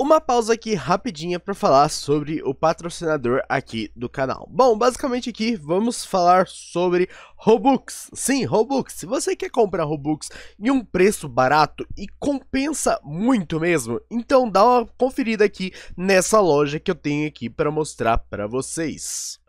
Uma pausa aqui rapidinha para falar sobre o patrocinador aqui do canal. Bom, basicamente aqui vamos falar sobre Robux. Sim, Robux. Se você quer comprar Robux em um preço barato e compensa muito mesmo, então dá uma conferida aqui nessa loja que eu tenho aqui para mostrar para vocês.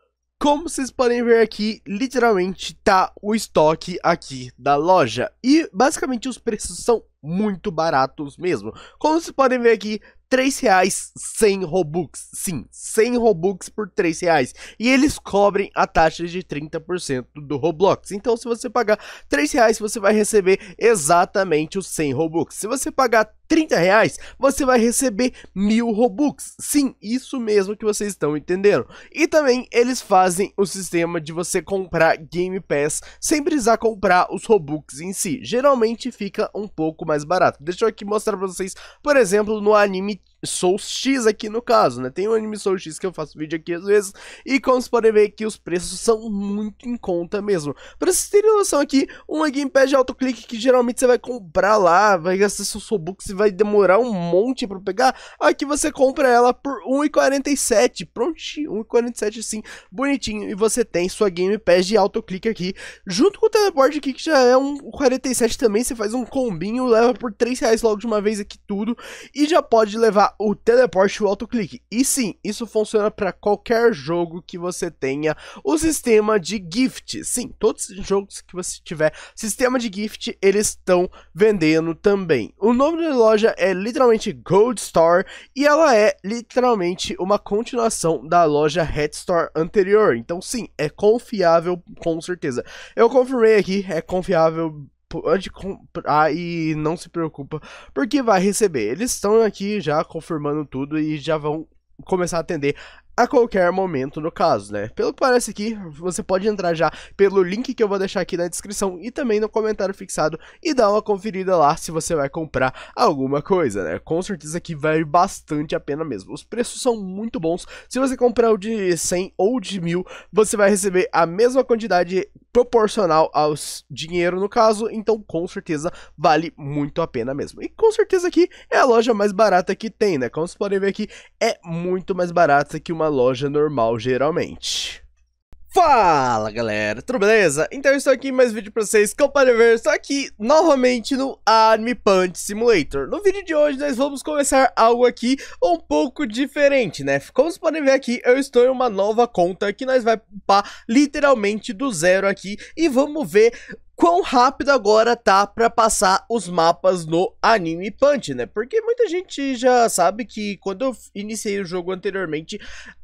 Como vocês podem ver aqui, literalmente tá o estoque aqui da loja. E basicamente os preços são muito baratos mesmo. Como vocês podem ver aqui, 3 reais 100 Robux. Sim, 100 Robux por 3 reais. E eles cobrem a taxa de 30% do Roblox. Então, se você pagar 3 reais, você vai receber exatamente os 100 Robux. Se você pagar 30 reais, você vai receber mil Robux. Sim, isso mesmo que vocês estão entendendo. E também eles fazem o sistema de você comprar Game Pass sem precisar comprar os Robux em si. Geralmente fica um pouco mais barato. Deixa eu aqui mostrar pra vocês, por exemplo, no anime Souls X aqui no caso, né? Tem o anime Souls X que eu faço vídeo aqui às vezes, e como vocês podem ver que os preços são muito em conta mesmo. Pra vocês terem noção aqui, uma gamepad de autoclique que geralmente você vai comprar lá, vai gastar seu Soulbox você vai demorar um monte pra pegar, aqui você compra ela por 1,47, prontinho, 1,47 assim, bonitinho, e você tem sua gamepad de autoclique aqui, junto com o teleporte aqui que já é um 47 também, você faz um combinho, leva por R$3,00 reais logo de uma vez aqui tudo, e já pode levar o teleporte e o autoclique. E sim, isso funciona para qualquer jogo que você tenha o sistema de gift. Sim, todos os jogos que você tiver sistema de gift, eles estão vendendo também. O nome da loja é literalmente Gold Store e ela é literalmente uma continuação da loja Red Store anterior. Então sim, é confiável com certeza. Eu confirmei aqui, é confiável pode comprar e não se preocupa, porque vai receber. Eles estão aqui já confirmando tudo e já vão começar a atender a qualquer momento no caso, né? Pelo que parece aqui, você pode entrar já pelo link que eu vou deixar aqui na descrição e também no comentário fixado e dar uma conferida lá se você vai comprar alguma coisa, né? Com certeza que vale bastante a pena mesmo. Os preços são muito bons. Se você comprar o de 100 ou de 1000, você vai receber a mesma quantidade proporcional ao dinheiro no caso, então com certeza vale muito a pena mesmo. E com certeza aqui é a loja mais barata que tem, né? Como vocês podem ver aqui, é muito mais barata que uma loja normal geralmente. Fala galera, tudo beleza? Então eu estou aqui em mais um vídeo pra vocês, como podem ver, estou aqui novamente no Army Punch Simulator No vídeo de hoje nós vamos começar algo aqui um pouco diferente, né? Como vocês podem ver aqui, eu estou em uma nova conta que nós vai upar literalmente do zero aqui E vamos ver quão rápido agora tá para passar os mapas no Anime Punch, né? Porque muita gente já sabe que quando eu iniciei o jogo anteriormente,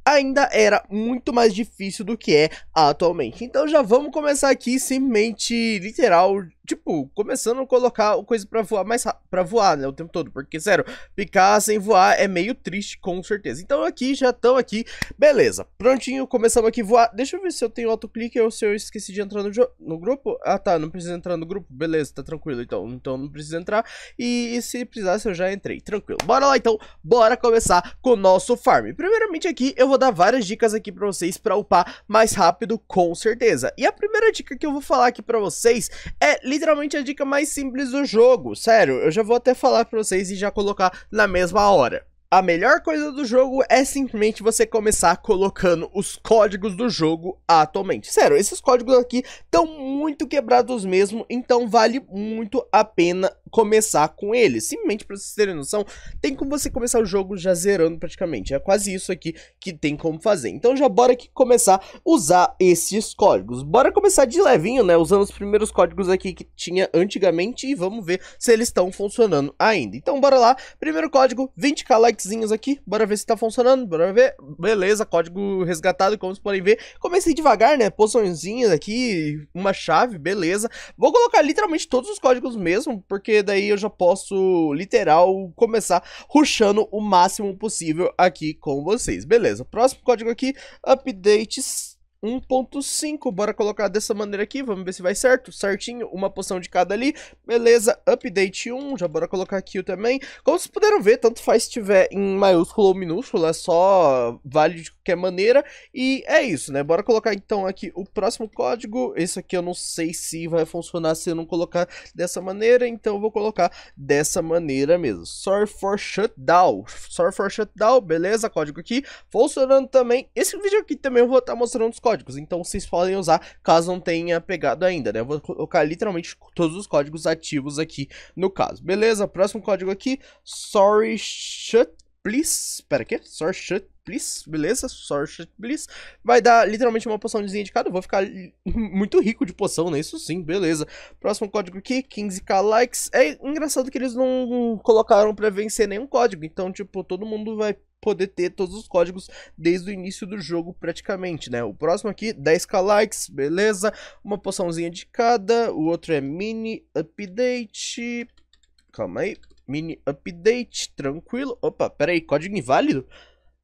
ainda era muito mais difícil do que é atualmente. Então já vamos começar aqui simplesmente literal, tipo, começando a colocar coisa para voar mais para voar, né, o tempo todo, porque sério, picar sem voar é meio triste com certeza. Então aqui já estão aqui, beleza. Prontinho, começamos aqui voar. Deixa eu ver se eu tenho autoclique ou se eu esqueci de entrar no, no grupo. Ah, tá, não precisa entrar no grupo. Beleza, tá tranquilo então. Então não precisa entrar e, e se precisasse eu já entrei. Tranquilo. Bora lá então. Bora começar com o nosso farm. Primeiramente aqui eu vou vou dar várias dicas aqui pra vocês pra upar mais rápido, com certeza. E a primeira dica que eu vou falar aqui pra vocês é literalmente a dica mais simples do jogo, sério, eu já vou até falar pra vocês e já colocar na mesma hora. A melhor coisa do jogo é simplesmente você começar colocando os códigos do jogo atualmente. Sério, esses códigos aqui estão muito quebrados mesmo, então vale muito a pena começar com ele. Simplesmente para vocês terem noção, tem como você começar o jogo já zerando praticamente. É quase isso aqui que tem como fazer. Então já bora aqui começar a usar esses códigos. Bora começar de levinho, né? Usando os primeiros códigos aqui que tinha antigamente e vamos ver se eles estão funcionando ainda. Então bora lá. Primeiro código, 20k likezinhos aqui. Bora ver se tá funcionando. Bora ver. Beleza, código resgatado, como vocês podem ver. Comecei devagar, né? Poçõezinhas aqui, uma chave, beleza. Vou colocar literalmente todos os códigos mesmo, porque daí eu já posso, literal, começar ruxando o máximo possível aqui com vocês. Beleza, próximo código aqui, update 1.5, bora colocar dessa maneira aqui, vamos ver se vai certo, certinho, uma poção de cada ali, beleza, update 1, já bora colocar aqui também, como vocês puderam ver, tanto faz se tiver em maiúsculo ou minúsculo, é só vale de qualquer maneira, e é isso, né, bora colocar então aqui o próximo código, esse aqui eu não sei se vai funcionar se eu não colocar dessa maneira, então eu vou colocar dessa maneira mesmo, sorry for shutdown, sorry for shutdown, beleza, código aqui, funcionando também, esse vídeo aqui também eu vou estar tá mostrando os códigos, códigos. Então vocês podem usar caso não tenha pegado ainda, né? Eu vou colocar literalmente todos os códigos ativos aqui no caso. Beleza? Próximo código aqui, sorry shut please. Espera aqui, sorry shut please. beleza? shut please. Vai dar literalmente uma poçãozinha de cada. Eu vou ficar muito rico de poção, né? Isso sim, beleza. Próximo código aqui, 15k likes. É engraçado que eles não colocaram pra vencer nenhum código. Então, tipo, todo mundo vai poder ter todos os códigos desde o início do jogo praticamente, né? O próximo aqui, 10k likes, beleza? Uma poçãozinha de cada, o outro é mini update, calma aí, mini update, tranquilo. Opa, peraí, código inválido?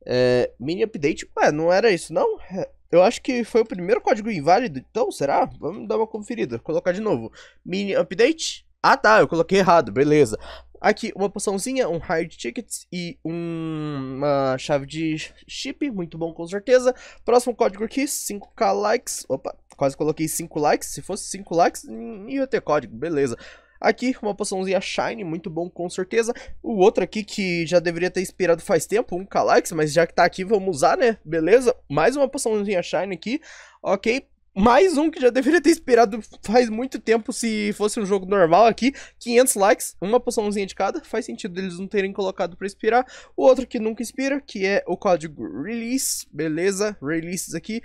É, mini update, ué, não era isso não? É, eu acho que foi o primeiro código inválido, então será? Vamos dar uma conferida, colocar de novo. Mini update, ah tá, eu coloquei errado, beleza. Aqui, uma poçãozinha, um hard tickets e um, uma chave de chip, muito bom com certeza. Próximo código aqui, 5k likes. Opa, quase coloquei 5 likes, se fosse 5 likes, hum, ia ter código, beleza. Aqui, uma poçãozinha Shine, muito bom com certeza. O outro aqui que já deveria ter expirado faz tempo, um likes, mas já que tá aqui, vamos usar, né? Beleza? Mais uma poçãozinha Shine aqui. Ok, mais um que já deveria ter esperado faz muito tempo se fosse um jogo normal aqui. 500 likes, uma poçãozinha de cada. Faz sentido eles não terem colocado para inspirar. O outro que nunca inspira, que é o código release, beleza? Releases aqui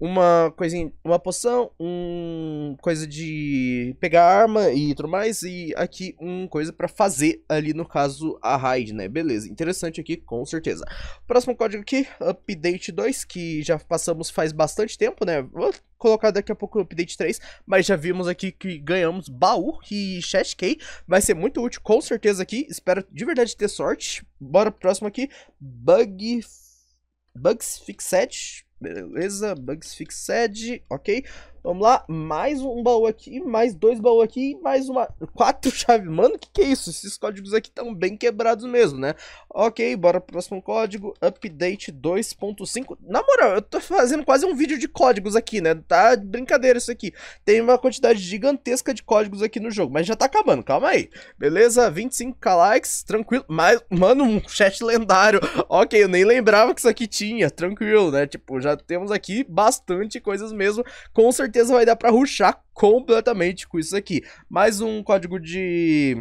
uma coisinha, uma poção, um coisa de pegar arma e tudo mais, e aqui um coisa para fazer ali no caso a raid, né? Beleza, interessante aqui com certeza. Próximo código aqui, update 2, que já passamos faz bastante tempo, né? Vou colocar daqui a pouco o update 3, mas já vimos aqui que ganhamos baú e chest key, vai ser muito útil com certeza aqui, espero de verdade ter sorte. Bora pro próximo aqui, bug... Bugs Fixed Beleza, bugs fixed, ok? Vamos lá, mais um baú aqui, mais dois baús aqui, mais uma... Quatro chaves, mano, que que é isso? Esses códigos aqui estão bem quebrados mesmo, né? Ok, bora pro próximo código, update 2.5. Na moral, eu tô fazendo quase um vídeo de códigos aqui, né? Tá brincadeira isso aqui. Tem uma quantidade gigantesca de códigos aqui no jogo, mas já tá acabando, calma aí. Beleza, 25k likes, tranquilo. Mas, mano, um chat lendário. Ok, eu nem lembrava que isso aqui tinha, tranquilo, né? Tipo, já temos aqui bastante coisas mesmo, com certeza certeza vai dar pra ruxar completamente com isso aqui. Mais um código de...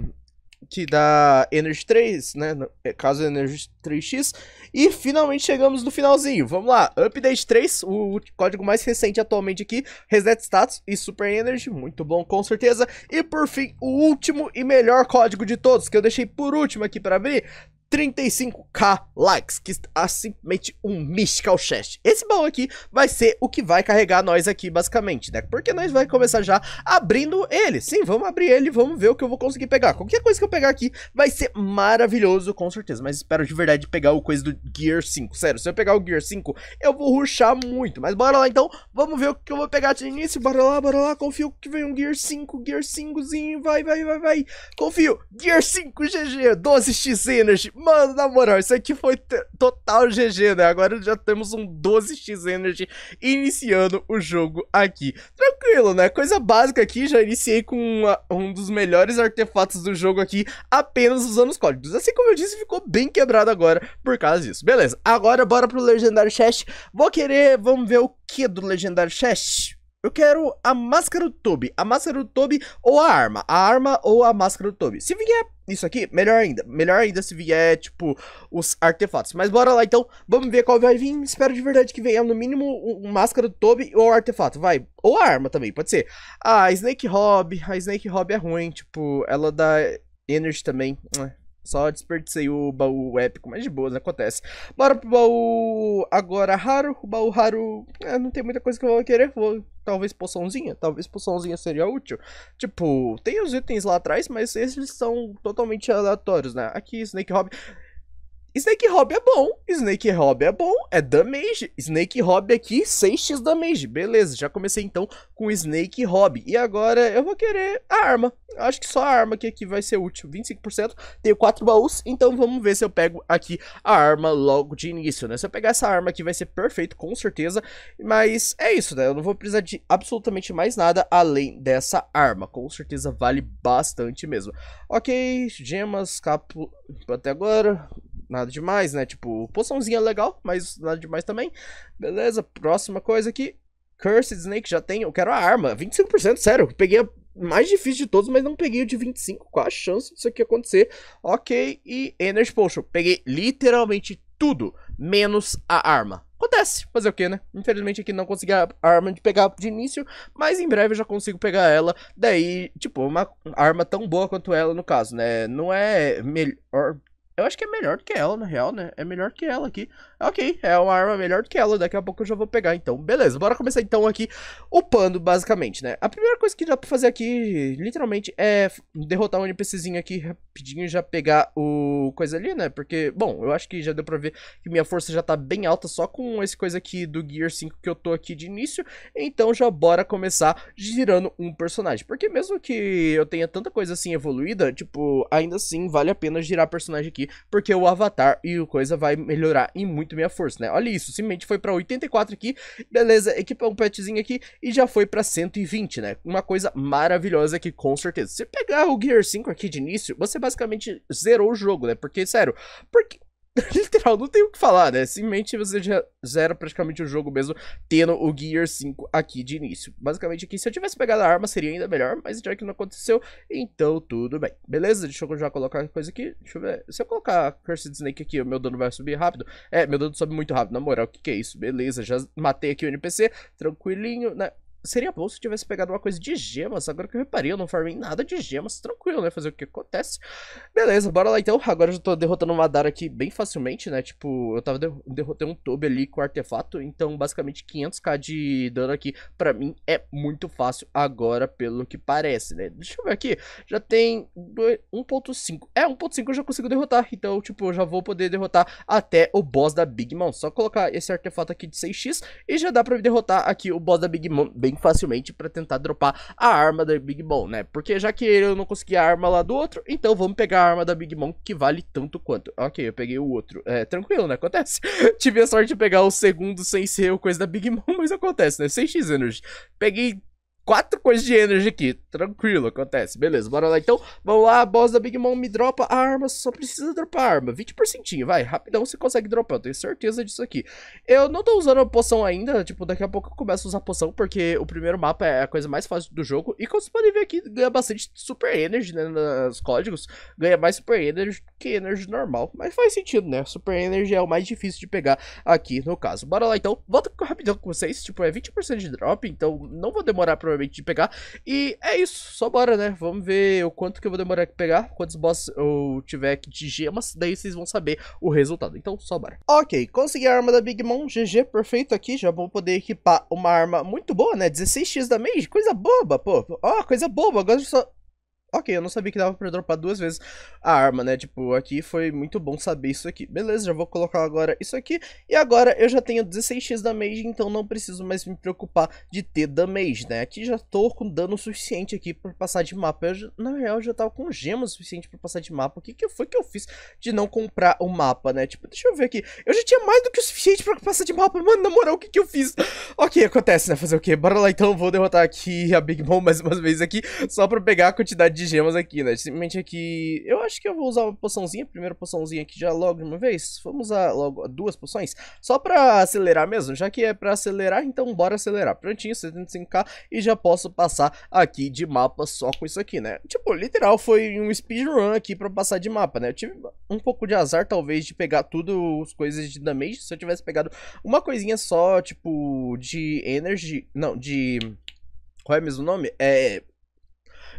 Que dá Energy 3, né? É, caso Energy 3x. E finalmente chegamos no finalzinho. Vamos lá. Update 3, o código mais recente atualmente aqui. Reset Status e Super Energy. Muito bom, com certeza. E por fim, o último e melhor código de todos, que eu deixei por último aqui para abrir. 35k likes, que está simplesmente um mystical chest. Esse baú aqui vai ser o que vai carregar nós aqui, basicamente, né? Porque nós vamos começar já abrindo ele. Sim, vamos abrir ele, vamos ver o que eu vou conseguir pegar. Qualquer coisa que eu pegar aqui vai ser maravilhoso, com certeza. Mas espero de verdade pegar o coisa do Gear 5. Sério, se eu pegar o Gear 5, eu vou ruxar muito. Mas bora lá, então. Vamos ver o que eu vou pegar de início. Bora lá, bora lá. Confio que vem um Gear 5, Gear 5zinho. Vai, vai, vai, vai. Confio. Gear 5 GG, 12x Energy. Mano, na moral, isso aqui foi total GG, né? Agora já temos um 12x Energy iniciando o jogo aqui. Tranquilo, né? Coisa básica aqui, já iniciei com uma, um dos melhores artefatos do jogo aqui, apenas usando os códigos. Assim como eu disse, ficou bem quebrado agora por causa disso. Beleza, agora bora pro Legendário Chest. Vou querer, vamos ver o que do Legendário Chest? Eu quero a máscara do Toby, a máscara do Toby ou a arma, a arma ou a máscara do Toby. Se vier isso aqui, melhor ainda. Melhor ainda se vier, tipo, os artefatos. Mas bora lá então, vamos ver qual vai vir. Espero de verdade que venha no mínimo o um máscara do Toby ou artefato, vai. Ou a arma também, pode ser. Ah, Snake Hobby. A Snake Hobby é ruim, tipo, ela dá energy também. Ah. Só desperdicei o baú épico, mas de boas, acontece. Bora pro baú agora raro. O baú raro, é, não tem muita coisa que eu vou querer. Vou, talvez poçãozinha, talvez poçãozinha seria útil. Tipo, tem os itens lá atrás, mas esses são totalmente aleatórios, né? Aqui, Snake Hobby... Snake Hobby é bom, Snake Hobby é bom, é damage, Snake Hobby aqui, 6x damage, beleza, já comecei então com Snake Hobby, e agora eu vou querer a arma, acho que só a arma é que aqui vai ser útil, 25%, tenho 4 baús, então vamos ver se eu pego aqui a arma logo de início, né, se eu pegar essa arma aqui vai ser perfeito, com certeza, mas é isso, né, eu não vou precisar de absolutamente mais nada além dessa arma, com certeza vale bastante mesmo. Ok, gemas, capo, até agora, nada demais, né? Tipo, poçãozinha legal, mas nada demais também. Beleza, próxima coisa aqui. Cursed Snake já tem. Eu quero a arma. 25%, sério. Peguei a mais difícil de todos, mas não peguei o de 25. Qual a chance disso aqui acontecer? Ok, e Energy Potion. Peguei literalmente tudo, menos a arma. Acontece, fazer o que, né? Infelizmente aqui não consegui a arma de pegar de início, mas em breve eu já consigo pegar ela. Daí, tipo, uma arma tão boa quanto ela, no caso, né? Não é melhor eu acho que é melhor do que ela, na real, né? É melhor que ela aqui. Ok, é uma arma melhor do que ela. Daqui a pouco eu já vou pegar, então. Beleza, bora começar então aqui upando, basicamente, né? A primeira coisa que dá pra fazer aqui, literalmente, é derrotar um NPCzinho aqui rapidinho e já pegar o coisa ali, né? Porque, bom, eu acho que já deu pra ver que minha força já tá bem alta só com esse coisa aqui do Gear 5 que eu tô aqui de início. Então já bora começar girando um personagem. Porque mesmo que eu tenha tanta coisa assim evoluída, tipo, ainda assim vale a pena girar personagem aqui porque o avatar e o coisa vai melhorar e muito minha força, né? Olha isso, simplesmente foi pra 84 aqui, beleza, equipa um petzinho aqui e já foi pra 120, né? Uma coisa maravilhosa aqui, com certeza. Se pegar o Gear 5 aqui de início, você basicamente zerou o jogo, né? Porque, sério, porque literal, não tem o que falar, né? Simplesmente você já zera praticamente o jogo mesmo, tendo o Gear 5 aqui de início. Basicamente aqui, se eu tivesse pegado a arma seria ainda melhor, mas já que não aconteceu, então tudo bem. Beleza, deixa eu já colocar coisa aqui, deixa eu ver. Se eu colocar Cursed Snake aqui, o meu dano vai subir rápido? É, meu dano sobe muito rápido, na moral, o que que é isso? Beleza, já matei aqui o NPC, tranquilinho, né? Seria bom se tivesse pegado uma coisa de gemas. Agora que eu reparei, eu não farmei nada de gemas. Tranquilo, né? Fazer o que acontece. Beleza, bora lá então. Agora eu já tô derrotando uma Madara aqui bem facilmente, né? Tipo, eu tava derrotando um Tobi ali com artefato. Então, basicamente, 500k de dano aqui, pra mim, é muito fácil agora, pelo que parece, né? Deixa eu ver aqui. Já tem 1.5. É, 1.5 eu já consigo derrotar. Então, tipo, eu já vou poder derrotar até o boss da Big Mom. Só colocar esse artefato aqui de 6x e já dá pra derrotar aqui o boss da Big Mom bem bem facilmente para tentar dropar a arma da Big Mom, né? Porque já que eu não consegui a arma lá do outro, então vamos pegar a arma da Big Mom que vale tanto quanto. Ok, eu peguei o outro. É, tranquilo, né? Acontece. Tive a sorte de pegar o segundo sem ser o coisa da Big Mom, mas acontece, né? 6x Energy. Peguei quatro coisas de energy aqui. Tranquilo, acontece. Beleza, bora lá então. Vamos lá, boss da Big Mom me dropa a arma. Só precisa dropar a arma. 20%, vai. Rapidão você consegue dropar. Eu tenho certeza disso aqui. Eu não tô usando a poção ainda. Tipo, daqui a pouco eu começo a usar a poção. Porque o primeiro mapa é a coisa mais fácil do jogo. E como vocês podem ver aqui, ganha bastante super energy, né? Nos códigos. Ganha mais super energy que energy normal. Mas faz sentido, né? Super energy é o mais difícil de pegar aqui no caso. Bora lá então. Volto rapidão com vocês. Tipo, é 20% de drop. Então não vou demorar pra provavelmente, de pegar. E é isso, só bora, né? Vamos ver o quanto que eu vou demorar pra pegar, quantos boss eu tiver aqui de gemas, daí vocês vão saber o resultado. Então, só bora. Ok, consegui a arma da Big Mom, GG, perfeito aqui, já vou poder equipar uma arma muito boa, né? 16x da mage, coisa boba, pô. Ó, oh, coisa boba, agora só... Ok, eu não sabia que dava pra dropar duas vezes a arma, né? Tipo, aqui foi muito bom saber isso aqui. Beleza, já vou colocar agora isso aqui. E agora eu já tenho 16x damage, então não preciso mais me preocupar de ter damage, né? Aqui já tô com dano suficiente aqui pra passar de mapa. Eu, na real, já tava com gema suficiente pra passar de mapa. O que, que foi que eu fiz de não comprar o mapa, né? Tipo, deixa eu ver aqui. Eu já tinha mais do que o suficiente pra passar de mapa. Mano, na moral, o que, que eu fiz? ok, acontece, né? Fazer o quê? Bora lá então, vou derrotar aqui a Big Mom mais umas vezes aqui, só pra pegar a quantidade de de gemas aqui, né? Simplesmente aqui... Eu acho que eu vou usar uma poçãozinha, primeira poçãozinha aqui já logo de uma vez. Vamos usar logo duas poções, só pra acelerar mesmo. Já que é pra acelerar, então bora acelerar. Prontinho, 75k, e já posso passar aqui de mapa só com isso aqui, né? Tipo, literal, foi um speedrun aqui pra passar de mapa, né? Eu tive um pouco de azar, talvez, de pegar tudo as coisas de damage. Se eu tivesse pegado uma coisinha só, tipo, de energy... Não, de... Qual é mesmo o nome? É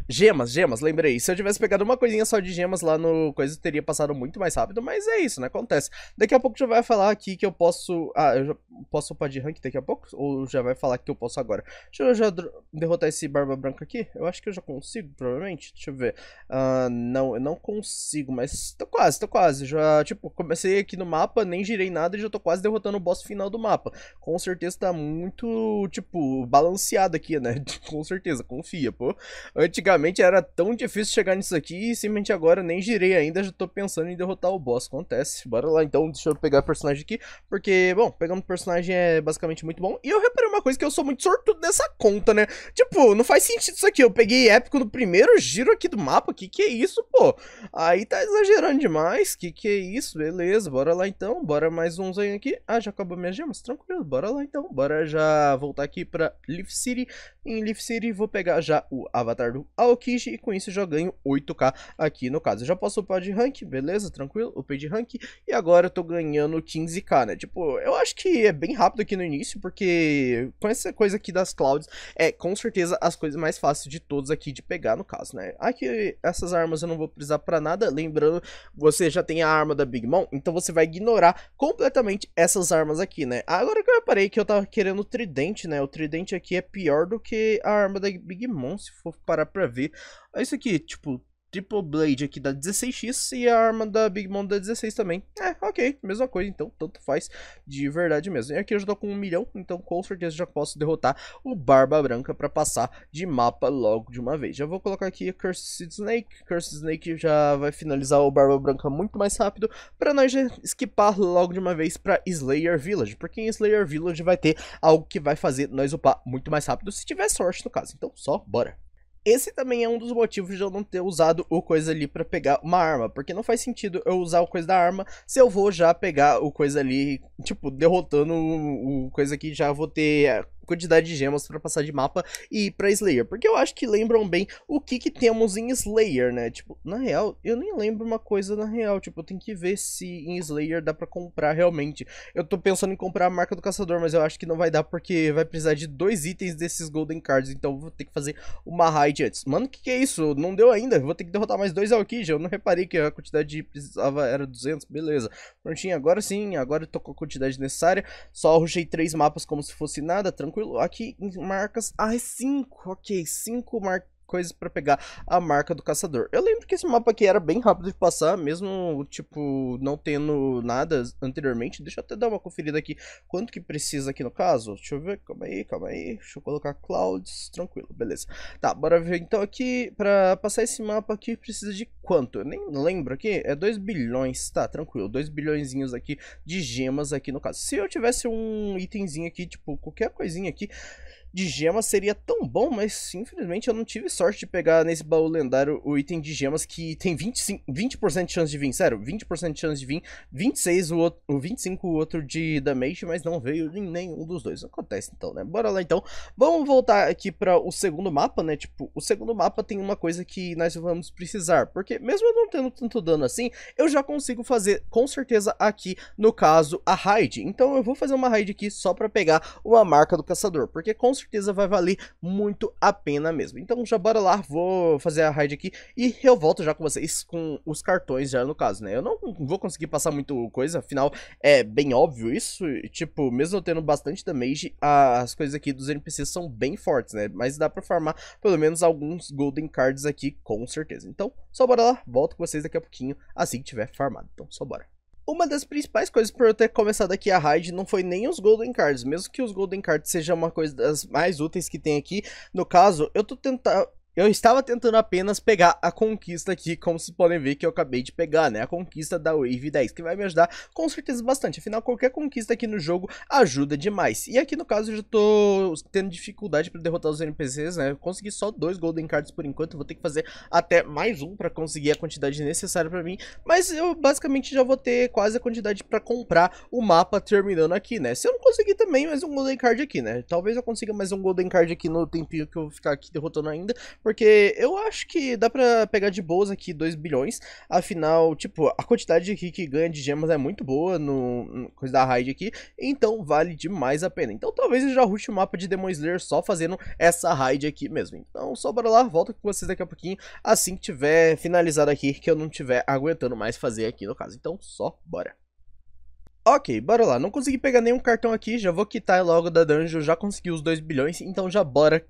Gemas, gemas, lembrei. Se eu tivesse pegado uma coisinha só de gemas lá no coisa, teria passado muito mais rápido, mas é isso, né? Acontece. Daqui a pouco já vai falar aqui que eu posso. Ah, eu já posso upar de rank daqui a pouco? Ou já vai falar que eu posso agora? Deixa eu já derrotar esse Barba Branca aqui. Eu acho que eu já consigo, provavelmente. Deixa eu ver. Uh, não, eu não consigo, mas tô quase, tô quase. Já, tipo, comecei aqui no mapa, nem girei nada e já tô quase derrotando o boss final do mapa. Com certeza tá muito, tipo, balanceado aqui, né? com certeza, confia, pô. Antigamente antigamente era tão difícil chegar nisso aqui e simplesmente agora nem girei ainda, já tô pensando em derrotar o boss. Acontece. Bora lá então, deixa eu pegar o personagem aqui, porque, bom, pegando o personagem é basicamente muito bom. E eu reparei uma coisa que eu sou muito sortudo nessa conta, né? Tipo, não faz sentido isso aqui. Eu peguei épico no primeiro giro aqui do mapa. Que que é isso, pô? Aí tá exagerando demais. Que que é isso? Beleza, bora lá então. Bora mais um zanho aqui. Ah, já acabou minhas gemas? Tranquilo, bora lá então. Bora já voltar aqui pra Leaf City. Em Leaf City vou pegar já o avatar do a e com isso já ganho 8k aqui no caso. Eu já posso upar de rank, beleza, tranquilo, upei de rank e agora eu tô ganhando 15k, né? Tipo, eu acho que é bem rápido aqui no início porque com essa coisa aqui das clouds é com certeza as coisas mais fáceis de todos aqui de pegar no caso, né? Aqui essas armas eu não vou precisar pra nada, lembrando, você já tem a arma da Big Mom, então você vai ignorar completamente essas armas aqui, né? Agora que eu reparei que eu tava querendo o tridente, né? O tridente aqui é pior do que a arma da Big Mom, se for parar pra ver. Isso aqui, tipo, Triple Blade aqui dá 16x e a arma da Big Mom da 16 também. É, ok, mesma coisa, então tanto faz de verdade mesmo. E aqui eu já tô com um milhão, então com certeza já posso derrotar o Barba Branca pra passar de mapa logo de uma vez. Já vou colocar aqui Cursed Snake, Cursed Snake já vai finalizar o Barba Branca muito mais rápido pra nós já skipar logo de uma vez pra Slayer Village, porque em Slayer Village vai ter algo que vai fazer nós upar muito mais rápido, se tiver sorte no caso. Então só bora. Esse também é um dos motivos de eu não ter usado o coisa ali para pegar uma arma, porque não faz sentido eu usar o coisa da arma se eu vou já pegar o coisa ali, tipo, derrotando o, o coisa que já vou ter quantidade de gemas para passar de mapa e ir pra Slayer. Porque eu acho que lembram bem o que, que temos em Slayer, né? Tipo, na real, eu nem lembro uma coisa na real. Tipo, eu tenho que ver se em Slayer dá para comprar realmente. Eu tô pensando em comprar a marca do caçador, mas eu acho que não vai dar porque vai precisar de dois itens desses Golden Cards. Então eu vou ter que fazer uma raid antes. Mano, o que, que é isso? Não deu ainda. Vou ter que derrotar mais dois Alkija. Eu não reparei que a quantidade de precisava era 200. Beleza. Prontinho, agora sim. Agora eu tô com a quantidade necessária. Só ruxei três mapas como se fosse nada. Tranquilo tranquilo. Aqui, marcas. Ah, é 5. Ok, 5 marcas coisas para pegar a marca do caçador. Eu lembro que esse mapa aqui era bem rápido de passar, mesmo, tipo, não tendo nada anteriormente. Deixa eu até dar uma conferida aqui quanto que precisa aqui no caso. Deixa eu ver, calma aí, calma aí. Deixa eu colocar clouds, tranquilo, beleza. Tá, bora ver então aqui, para passar esse mapa aqui precisa de quanto? Eu nem lembro aqui, é 2 bilhões, tá, tranquilo. 2 bilhões aqui de gemas aqui no caso. Se eu tivesse um itemzinho aqui, tipo, qualquer coisinha aqui de gemas seria tão bom, mas infelizmente eu não tive sorte de pegar nesse baú lendário o item de gemas que tem 25, 20% de chance de vir, sério, 20% de chance de vir, 26 o outro, o 25 o outro de damage, mas não veio em nenhum dos dois. Acontece então, né? Bora lá então. Vamos voltar aqui para o segundo mapa, né? Tipo, o segundo mapa tem uma coisa que nós vamos precisar, porque mesmo eu não tendo tanto dano assim, eu já consigo fazer com certeza aqui, no caso, a raid. Então eu vou fazer uma raid aqui só para pegar uma marca do caçador, porque com certeza vai valer muito a pena mesmo. Então já bora lá, vou fazer a raid aqui e eu volto já com vocês com os cartões já no caso, né? Eu não vou conseguir passar muito coisa, afinal é bem óbvio isso, tipo, mesmo eu tendo bastante damage, as coisas aqui dos NPCs são bem fortes, né? Mas dá pra farmar pelo menos alguns golden cards aqui com certeza. Então só bora lá, volto com vocês daqui a pouquinho assim que tiver farmado, então só bora. Uma das principais coisas por eu ter começado aqui a raid não foi nem os Golden Cards, mesmo que os Golden Cards sejam uma coisa das mais úteis que tem aqui. No caso, eu tô tentando eu estava tentando apenas pegar a conquista aqui, como vocês podem ver que eu acabei de pegar, né? A conquista da Wave 10, que vai me ajudar com certeza bastante. Afinal, qualquer conquista aqui no jogo ajuda demais. E aqui, no caso, eu já tô tendo dificuldade para derrotar os NPCs, né? Eu consegui só dois Golden Cards por enquanto, vou ter que fazer até mais um para conseguir a quantidade necessária para mim. Mas eu, basicamente, já vou ter quase a quantidade para comprar o mapa terminando aqui, né? Se eu não conseguir também, mais um Golden Card aqui, né? Talvez eu consiga mais um Golden Card aqui no tempinho que eu ficar aqui derrotando ainda, porque eu acho que dá pra pegar de boas aqui 2 bilhões. Afinal, tipo, a quantidade aqui que ganha de gemas é muito boa no, no coisa da raid aqui. Então vale demais a pena. Então talvez eu já rush o mapa de Demon Slayer só fazendo essa raid aqui mesmo. Então só bora lá, volto com vocês daqui a pouquinho. Assim que tiver finalizado aqui, que eu não tiver aguentando mais fazer aqui no caso. Então só bora. Ok, bora lá. Não consegui pegar nenhum cartão aqui, já vou quitar logo da dungeon, já consegui os 2 bilhões, então já bora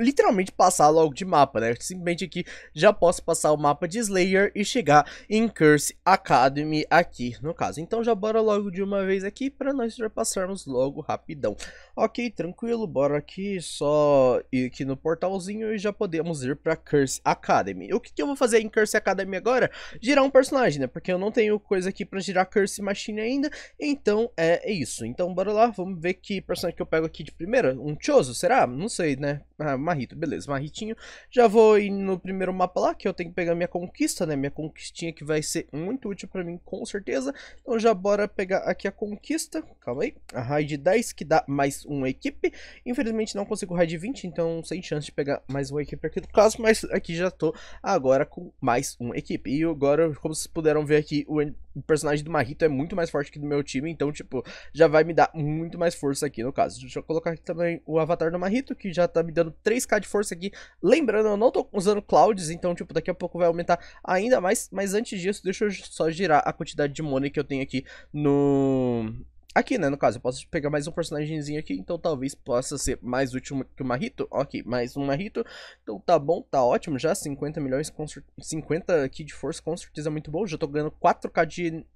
literalmente passar logo de mapa, né? Simplesmente aqui já posso passar o mapa de Slayer e chegar em Curse Academy aqui no caso. Então já bora logo de uma vez aqui para nós já passarmos logo rapidão. Ok, tranquilo, bora aqui, só ir aqui no portalzinho e já podemos ir pra Curse Academy. O que, que eu vou fazer em Curse Academy agora? Girar um personagem, né? Porque eu não tenho coisa aqui pra girar Curse Machine ainda, então é, é isso. Então bora lá, vamos ver que personagem que eu pego aqui de primeira. Um Choso, será? Não sei, né? Ah, Marrito, beleza, Marritinho. Já vou ir no primeiro mapa lá, que eu tenho que pegar minha conquista, né? Minha conquistinha que vai ser muito útil pra mim, com certeza. Então já bora pegar aqui a conquista. Calma aí. A raid 10 que dá mais uma equipe. Infelizmente não consigo raid 20, então sem chance de pegar mais uma equipe aqui do caso, mas aqui já tô agora com mais uma equipe. E agora, como vocês puderam ver aqui, o personagem do Marito é muito mais forte que do meu time, então, tipo, já vai me dar muito mais força aqui no caso. Deixa eu colocar aqui também o avatar do Marito que já tá me dando 3k de força aqui. Lembrando, eu não tô usando clouds, então, tipo, daqui a pouco vai aumentar ainda mais. Mas antes disso, deixa eu só girar a quantidade de money que eu tenho aqui no, Aqui, né, no caso, eu posso pegar mais um personagemzinho aqui, então talvez possa ser mais útil que o Marito Ok, mais um Marito Então tá bom, tá ótimo já, 50 milhões, 50 aqui de força, com certeza é muito bom. Já tô ganhando 4k de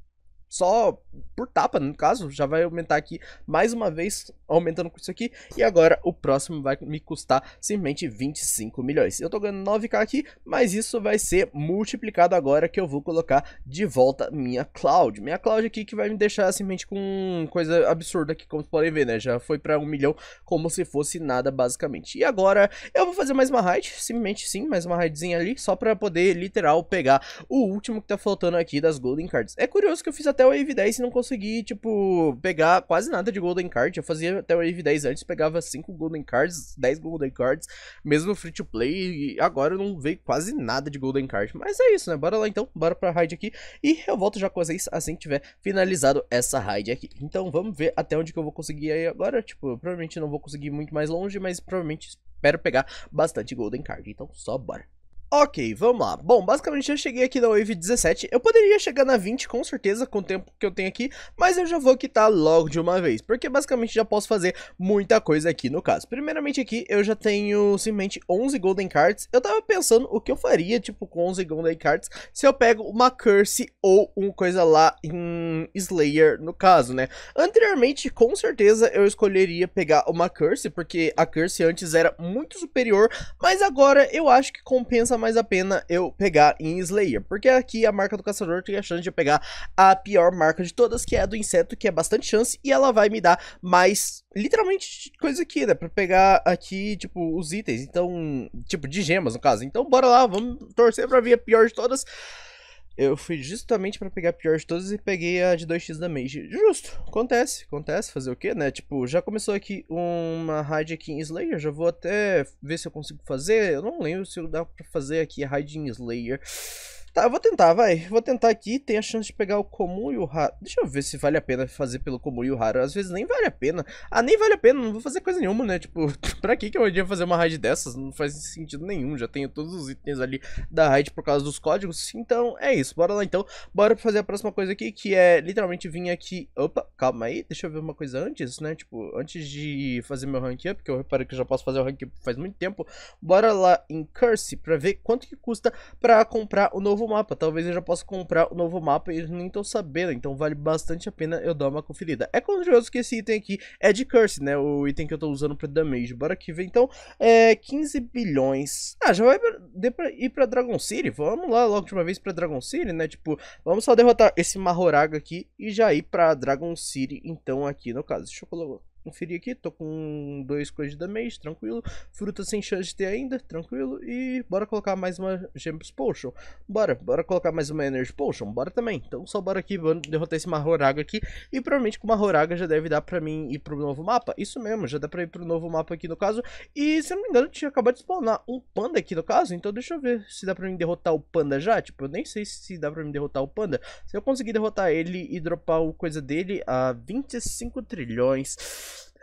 só por tapa, no caso, já vai aumentar aqui mais uma vez, aumentando com isso aqui. E agora o próximo vai me custar simplesmente 25 milhões. Eu tô ganhando 9k aqui, mas isso vai ser multiplicado agora que eu vou colocar de volta minha cloud. Minha cloud aqui que vai me deixar simplesmente com coisa absurda aqui, como vocês podem ver, né? Já foi pra um milhão como se fosse nada, basicamente. E agora eu vou fazer mais uma raid, simplesmente sim, mais uma raidzinha ali, só pra poder, literal, pegar o último que tá faltando aqui das Golden Cards. É curioso que eu fiz até até o Wave 10 e não consegui, tipo, pegar quase nada de Golden Card. Eu fazia até o Wave 10 antes, pegava 5 Golden Cards, 10 Golden Cards, mesmo free to play. E agora eu não veio quase nada de Golden Card. Mas é isso, né? Bora lá então, bora pra raid aqui. E eu volto já com vocês assim que tiver finalizado essa raid aqui. Então vamos ver até onde que eu vou conseguir aí agora. Tipo, provavelmente não vou conseguir muito mais longe, mas provavelmente espero pegar bastante Golden Card. Então só bora. Ok, vamos lá. Bom, basicamente eu cheguei aqui na Wave 17. Eu poderia chegar na 20 com certeza com o tempo que eu tenho aqui, mas eu já vou quitar logo de uma vez, porque basicamente já posso fazer muita coisa aqui no caso. Primeiramente aqui eu já tenho simplesmente 11 Golden Cards. Eu tava pensando o que eu faria, tipo, com 11 Golden Cards, se eu pego uma Curse ou uma coisa lá em Slayer, no caso, né? Anteriormente, com certeza, eu escolheria pegar uma Curse, porque a Curse antes era muito superior, mas agora eu acho que compensa mais mais a pena eu pegar em Slayer, porque aqui a marca do caçador tem a chance de eu pegar a pior marca de todas, que é a do inseto, que é bastante chance, e ela vai me dar mais, literalmente, coisa aqui, né, pra pegar aqui, tipo, os itens, então, tipo, de gemas, no caso. Então, bora lá, vamos torcer pra vir a pior de todas. Eu fui justamente para pegar a pior de todas e peguei a de 2x da Mage. Justo, acontece, acontece, fazer o quê, né? Tipo, já começou aqui uma raid aqui em Slayer, já vou até ver se eu consigo fazer. Eu não lembro se dá pra fazer aqui a raid em Slayer. Tá, eu vou tentar, vai. Vou tentar aqui. Tem a chance de pegar o comum e o raro. Deixa eu ver se vale a pena fazer pelo comum e o raro. Às vezes nem vale a pena. Ah, nem vale a pena. Não vou fazer coisa nenhuma, né? Tipo, pra que, que eu ia fazer uma raid dessas? Não faz sentido nenhum. Já tenho todos os itens ali da raid por causa dos códigos. Então, é isso. Bora lá, então. Bora fazer a próxima coisa aqui, que é literalmente vir aqui... Opa, calma aí. Deixa eu ver uma coisa antes, né? Tipo, antes de fazer meu rank up, que eu reparei que eu já posso fazer o rank up faz muito tempo. Bora lá em Curse pra ver quanto que custa pra comprar o novo novo mapa. Talvez eu já possa comprar o novo mapa e eles nem estão sabendo. Então vale bastante a pena eu dar uma conferida. É curioso que esse item aqui é de Curse, né? O item que eu tô usando pra damage. Bora aqui ver então. É 15 bilhões. Ah, já vai pra, pra ir pra Dragon City? Vamos lá logo de uma vez pra Dragon City, né? Tipo, vamos só derrotar esse Mahoraga aqui e já ir pra Dragon City então aqui no caso. Deixa eu colocar conferir aqui, tô com dois coisas da mage, tranquilo. Fruta sem chance de ter ainda, tranquilo. E bora colocar mais uma Gems Potion. Bora, bora colocar mais uma Energy Potion, bora também. Então só bora aqui, bora derrotar esse Mahoraga aqui. E provavelmente com o Mahoraga já deve dar pra mim ir pro novo mapa. Isso mesmo, já dá pra ir pro novo mapa aqui no caso. E se eu não me engano, tinha acabado de spawnar um Panda aqui no caso. Então deixa eu ver se dá pra mim derrotar o Panda já. Tipo, eu nem sei se dá pra mim derrotar o Panda. Se eu conseguir derrotar ele e dropar o coisa dele a 25 trilhões...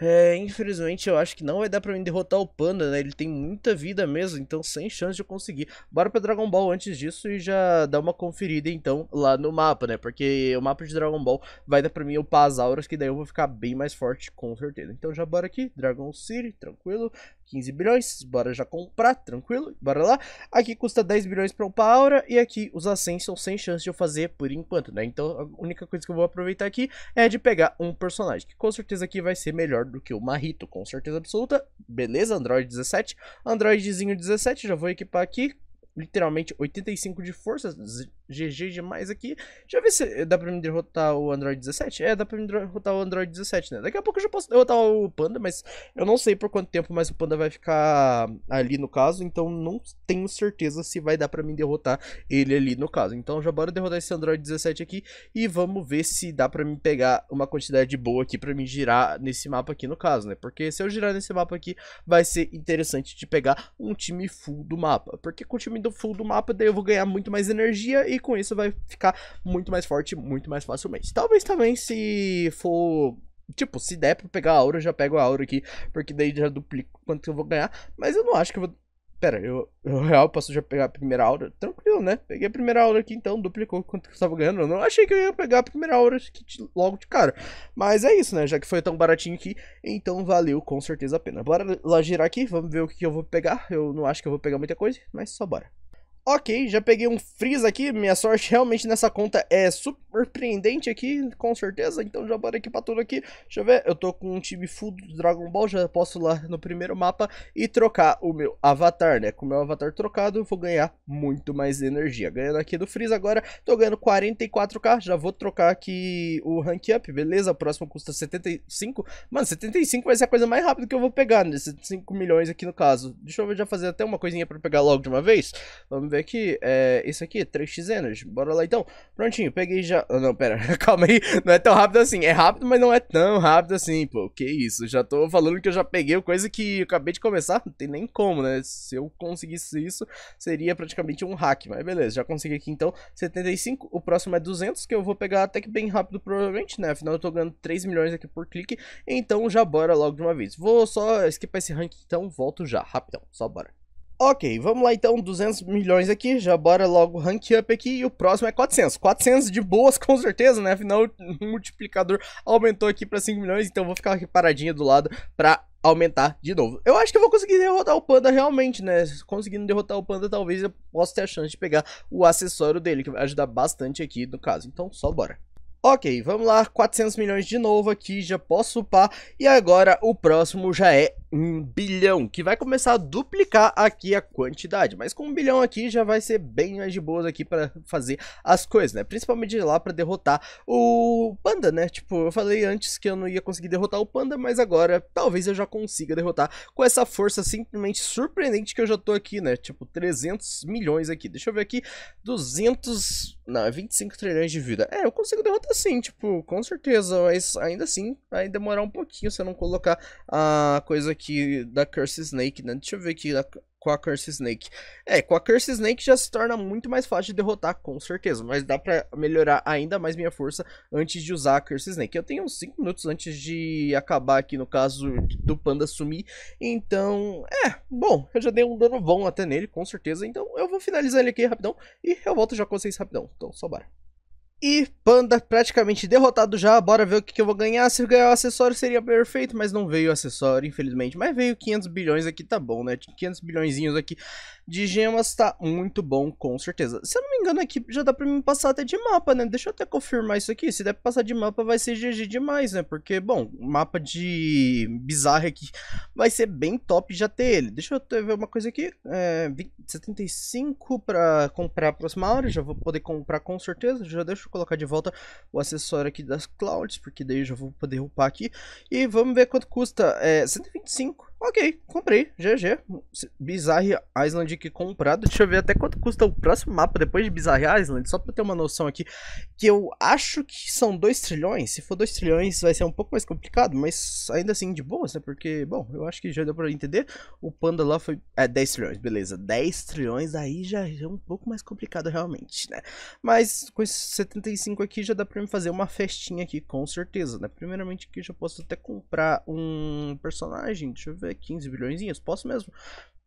É, infelizmente, eu acho que não vai dar pra mim derrotar o Panda, né? Ele tem muita vida mesmo, então sem chance de eu conseguir. Bora pra Dragon Ball antes disso e já dar uma conferida, então, lá no mapa, né? Porque o mapa de Dragon Ball vai dar pra mim upar as auras, que daí eu vou ficar bem mais forte, com certeza. Então já bora aqui, Dragon City, tranquilo. 15 bilhões, bora já comprar, tranquilo, bora lá. Aqui custa 10 bilhões pra upar aura, e aqui os Ascension sem chance de eu fazer por enquanto, né? Então a única coisa que eu vou aproveitar aqui é de pegar um personagem, que com certeza aqui vai ser melhor do que o Marrito, com certeza absoluta. Beleza, Android 17, Androidzinho 17, já vou equipar aqui, literalmente 85 de força, GG demais aqui. Deixa eu ver se dá pra me derrotar o Android 17. É, dá pra me derrotar o Android 17, né? Daqui a pouco eu já posso derrotar o Panda, mas eu não sei por quanto tempo mais o Panda vai ficar ali no caso. Então não tenho certeza se vai dar pra me derrotar ele ali no caso. Então já bora derrotar esse Android 17 aqui e vamos ver se dá pra me pegar uma quantidade boa aqui pra me girar nesse mapa aqui no caso, né? Porque se eu girar nesse mapa aqui, vai ser interessante de pegar um time full do mapa. Porque com o time do full do mapa, daí eu vou ganhar muito mais energia e com isso vai ficar muito mais forte, muito mais facilmente. Talvez também se for Tipo, se der pra pegar a aura, eu já pego a aura aqui, porque daí já duplico quanto que eu vou ganhar. Mas eu não acho que eu vou. Pera, eu, eu real posso já pegar a primeira aura? Tranquilo, né? Peguei a primeira aura aqui, então duplicou quanto que eu estava ganhando. Eu não achei que eu ia pegar a primeira aura aqui de, logo de cara. Mas é isso, né? Já que foi tão baratinho aqui, então valeu com certeza a pena. Bora lá girar aqui, vamos ver o que eu vou pegar. Eu não acho que eu vou pegar muita coisa, mas só bora. Ok, já peguei um freeze aqui, minha sorte realmente nessa conta é surpreendente aqui, com certeza, então já bora aqui pra tudo aqui, deixa eu ver, eu tô com um time full do Dragon Ball, já posso ir lá no primeiro mapa e trocar o meu avatar, né, com o meu avatar trocado eu vou ganhar muito mais energia, ganhando aqui do freeze agora, tô ganhando 44k, já vou trocar aqui o rank up, beleza, o próximo custa 75, mano, 75 vai ser a coisa mais rápida que eu vou pegar, né, 5 milhões aqui no caso, deixa eu já fazer até uma coisinha pra pegar logo de uma vez, vamos ver aqui. É, isso aqui, 3xenas. Bora lá então. Prontinho, peguei já. Oh, não, pera, calma aí. Não é tão rápido assim. É rápido, mas não é tão rápido assim, pô. Que isso, já tô falando que eu já peguei coisa que acabei de começar. Não tem nem como, né? Se eu conseguisse isso, seria praticamente um hack. Mas beleza, já consegui aqui então 75. O próximo é 200, que eu vou pegar até que bem rápido, provavelmente, né? Afinal, eu tô ganhando 3 milhões aqui por clique. Então já bora logo de uma vez. Vou só esquipar esse rank então, volto já, rapidão. Só bora. Ok, vamos lá então, 200 milhões aqui, já bora logo rank up aqui e o próximo é 400. 400 de boas com certeza, né? Afinal, o multiplicador aumentou aqui para 5 milhões, então vou ficar aqui paradinha do lado para aumentar de novo. Eu acho que eu vou conseguir derrotar o Panda realmente, né? Conseguindo derrotar o Panda, talvez eu possa ter a chance de pegar o acessório dele, que vai ajudar bastante aqui no caso. Então, só bora. Ok, vamos lá, 400 milhões de novo aqui, já posso upar, e agora o próximo já é um bilhão, que vai começar a duplicar aqui a quantidade, mas com um bilhão aqui já vai ser bem mais de boas aqui para fazer as coisas, né? Principalmente lá para derrotar o Panda, né? Tipo, eu falei antes que eu não ia conseguir derrotar o Panda, mas agora talvez eu já consiga derrotar com essa força simplesmente surpreendente que eu já tô aqui, né? Tipo, 300 milhões aqui. Deixa eu ver aqui, 200... Não, 25 é trilhões de vida. É, eu consigo derrotar sim, tipo, com certeza, mas ainda assim vai demorar um pouquinho se eu não colocar a coisa aqui aqui da Curse Snake, né? Deixa eu ver aqui da, com a Curse Snake. É, com a Curse Snake já se torna muito mais fácil de derrotar, com certeza. Mas dá pra melhorar ainda mais minha força antes de usar a Curse Snake. Eu tenho uns 5 minutos antes de acabar aqui, no caso do Panda sumir. Então, é, bom, eu já dei um dano bom até nele, com certeza. Então eu vou finalizar ele aqui rapidão e eu volto já com vocês rapidão. Então, só bora. E Panda praticamente derrotado já, bora ver o que, que eu vou ganhar. Se eu ganhar o acessório seria perfeito, mas não veio o acessório, infelizmente. Mas veio 500 bilhões aqui, tá bom, né? 500 bilhões aqui de gemas tá muito bom, com certeza. Se eu não me engano aqui, já dá pra mim passar até de mapa, né? Deixa eu até confirmar isso aqui. Se der pra passar de mapa vai ser GG demais, né? Porque, bom, mapa de bizarro aqui vai ser bem top já ter ele. Deixa eu ver uma coisa aqui. É, 75 pra comprar a próxima hora, já vou poder comprar com certeza. Já deixo colocar de volta o acessório aqui das clouds, porque daí eu já vou poder derrubar aqui. E vamos ver quanto custa. É, 125 Ok, comprei. GG. Bizarre Island aqui comprado. Deixa eu ver até quanto custa o próximo mapa depois de Bizarre Island, só pra ter uma noção aqui. Que eu acho que são 2 trilhões. Se for 2 trilhões vai ser um pouco mais complicado, mas ainda assim de boas, né? Porque, bom, eu acho que já deu pra entender. O Panda lá foi... É, 10 trilhões, beleza. 10 trilhões aí já é um pouco mais complicado realmente, né? Mas com esses 75 aqui já dá pra me fazer uma festinha aqui, com certeza, né? Primeiramente aqui já posso até comprar um personagem, deixa eu ver é 15 bilhões, posso mesmo.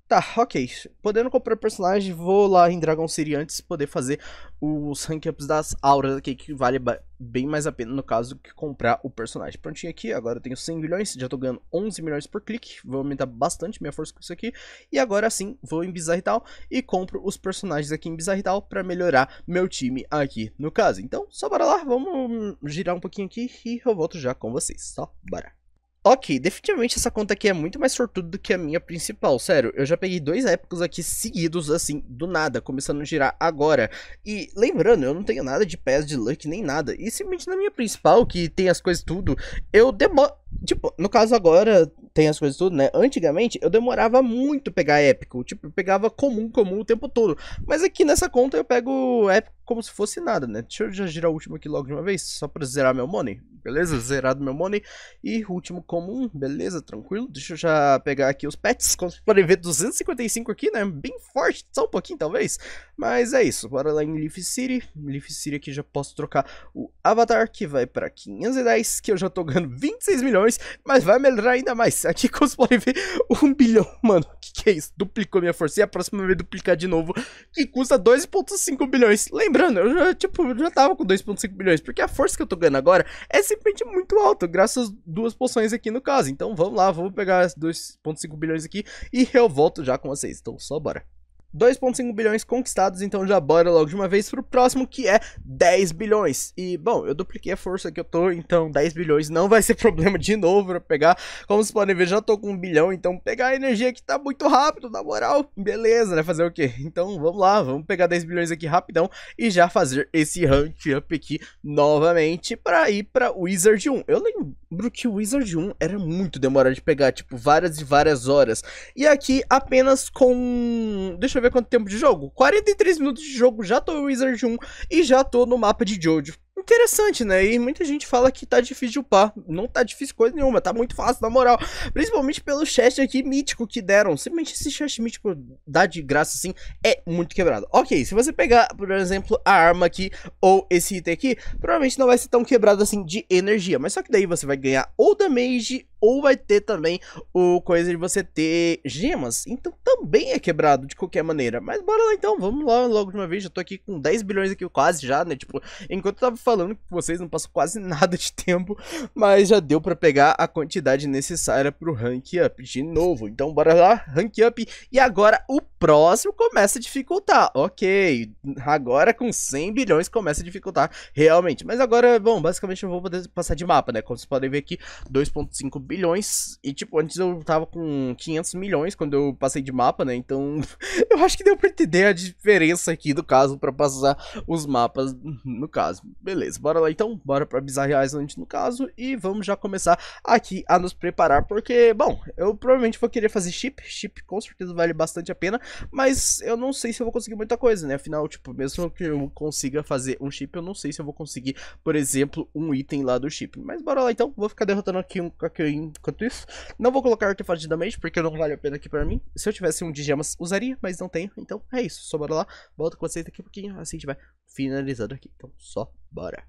Tá, ok. Podendo comprar personagem, vou lá em Dragon City antes poder fazer os rank-ups das auras aqui, que vale bem mais a pena no caso que comprar o personagem. Prontinho aqui, agora eu tenho 100 milhões, já tô ganhando 11 milhões por clique, vou aumentar bastante minha força com isso aqui. E agora sim, vou em Bizarrital e compro os personagens aqui em Bizarrital pra melhorar meu time aqui no caso. Então, só bora lá, vamos girar um pouquinho aqui e eu volto já com vocês. Só tá? bora. Ok, definitivamente essa conta aqui é muito mais sortuda do que a minha principal, sério. Eu já peguei dois épicos aqui seguidos, assim, do nada, começando a girar agora. E lembrando, eu não tenho nada de pés de luck nem nada. E simplesmente na minha principal, que tem as coisas tudo, eu demoro... Tipo, no caso agora, tem as coisas tudo, né? Antigamente, eu demorava muito pegar épico. Tipo, eu pegava comum, comum o tempo todo. Mas aqui nessa conta eu pego épico como se fosse nada, né? Deixa eu já girar o último aqui logo de uma vez, só pra zerar meu money. Beleza? Zerado meu money. E último comum, beleza? Tranquilo. Deixa eu já pegar aqui os pets. Como vocês podem ver, 255 aqui, né? Bem forte, só um pouquinho talvez. Mas é isso. Bora lá em Leaf City. Leaf City aqui já posso trocar o avatar, que vai pra 510, que eu já tô ganhando 26 milhões milhões, mas vai melhorar ainda mais. Aqui, como vocês podem ver, um bilhão, mano. O que, que é isso? Duplicou minha força e a próxima vai duplicar de novo, que custa 2.5 bilhões. Lembrando, eu já, tipo, já tava com 2.5 bilhões, porque a força que eu tô ganhando agora é simplesmente muito alta, graças às duas poções aqui no caso. Então, vamos lá, vamos pegar as 2.5 bilhões aqui e eu volto já com vocês. Então, só bora. 2,5 bilhões conquistados, então já bora logo de uma vez pro próximo que é 10 bilhões. E, bom, eu dupliquei a força que eu tô, então 10 bilhões não vai ser problema de novo pra pegar. Como vocês podem ver, já tô com 1 bilhão, então pegar a energia aqui tá muito rápido, na moral. Beleza, né? Fazer o quê? Então vamos lá, vamos pegar 10 bilhões aqui rapidão e já fazer esse rank up aqui novamente pra ir pra Wizard 1. Eu lembro que Wizard 1 era muito demorado de pegar, tipo, várias e várias horas. E aqui apenas com... Deixa eu ver quanto tempo de jogo. 43 minutos de jogo, já tô em Wizard 1 e já tô no mapa de Jojo. Interessante, né? E muita gente fala que tá difícil de upar. Não tá difícil coisa nenhuma, tá muito fácil, na moral. Principalmente pelo chest aqui mítico que deram. Simplesmente esse chest mítico dá de graça, assim, é muito quebrado. Ok, se você pegar, por exemplo, a arma aqui ou esse item aqui, provavelmente não vai ser tão quebrado assim de energia. Mas só que daí você vai ganhar ou damage ou vai ter também o coisa de você ter gemas. Então também é quebrado de qualquer maneira. Mas bora lá então, vamos lá logo de uma vez. Já tô aqui com 10 bilhões aqui quase já, né? Tipo, enquanto eu tava falando com vocês, não passou quase nada de tempo, mas já deu para pegar a quantidade necessária pro rank up de novo. Então bora lá, rank up. E agora o próximo começa a dificultar. OK, agora com 100 bilhões começa a dificultar realmente. Mas agora, bom, basicamente eu vou poder passar de mapa, né? Como vocês podem ver aqui, 2.5 bilhões bilhões. E, tipo, antes eu tava com 500 milhões quando eu passei de mapa, né? Então, eu acho que deu pra entender a diferença aqui do caso para passar os mapas no caso. Beleza, bora lá então. Bora pra Bizarre Island no caso. E vamos já começar aqui a nos preparar. Porque, bom, eu provavelmente vou querer fazer chip. Chip com certeza vale bastante a pena. Mas eu não sei se eu vou conseguir muita coisa, né? Afinal, tipo, mesmo que eu consiga fazer um chip, eu não sei se eu vou conseguir, por exemplo, um item lá do chip. Mas bora lá então. Vou ficar derrotando aqui um Kakuin enquanto isso. Não vou colocar artefato de damage, porque não vale a pena aqui pra mim. Se eu tivesse um de gemas, usaria, mas não tenho. Então é isso, só bora lá. Volto com vocês daqui a pouquinho, assim a gente vai finalizando aqui. Então só bora.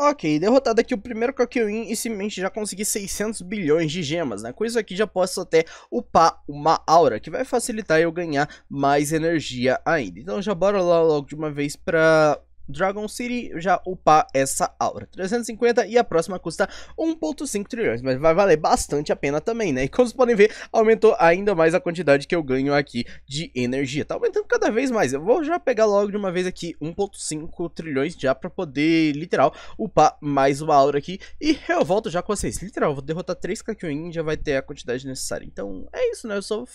Ok, derrotado aqui o primeiro Kakyoin e simplesmente já consegui 600 bilhões de gemas, né? Com isso aqui já posso até upar uma aura, que vai facilitar eu ganhar mais energia ainda. Então já bora lá logo de uma vez pra Dragon City já upar essa aura. 350 e a próxima custa 1.5 trilhões, mas vai valer bastante a pena também, né? E como vocês podem ver, aumentou ainda mais a quantidade que eu ganho aqui de energia. Tá aumentando cada vez mais. Eu vou já pegar logo de uma vez aqui 1.5 trilhões já pra poder, literal, upar mais uma aura aqui. E eu volto já com vocês. Literal, vou derrotar 3 Kakyoin e já vai ter a quantidade necessária. Então, é isso, né? Eu sou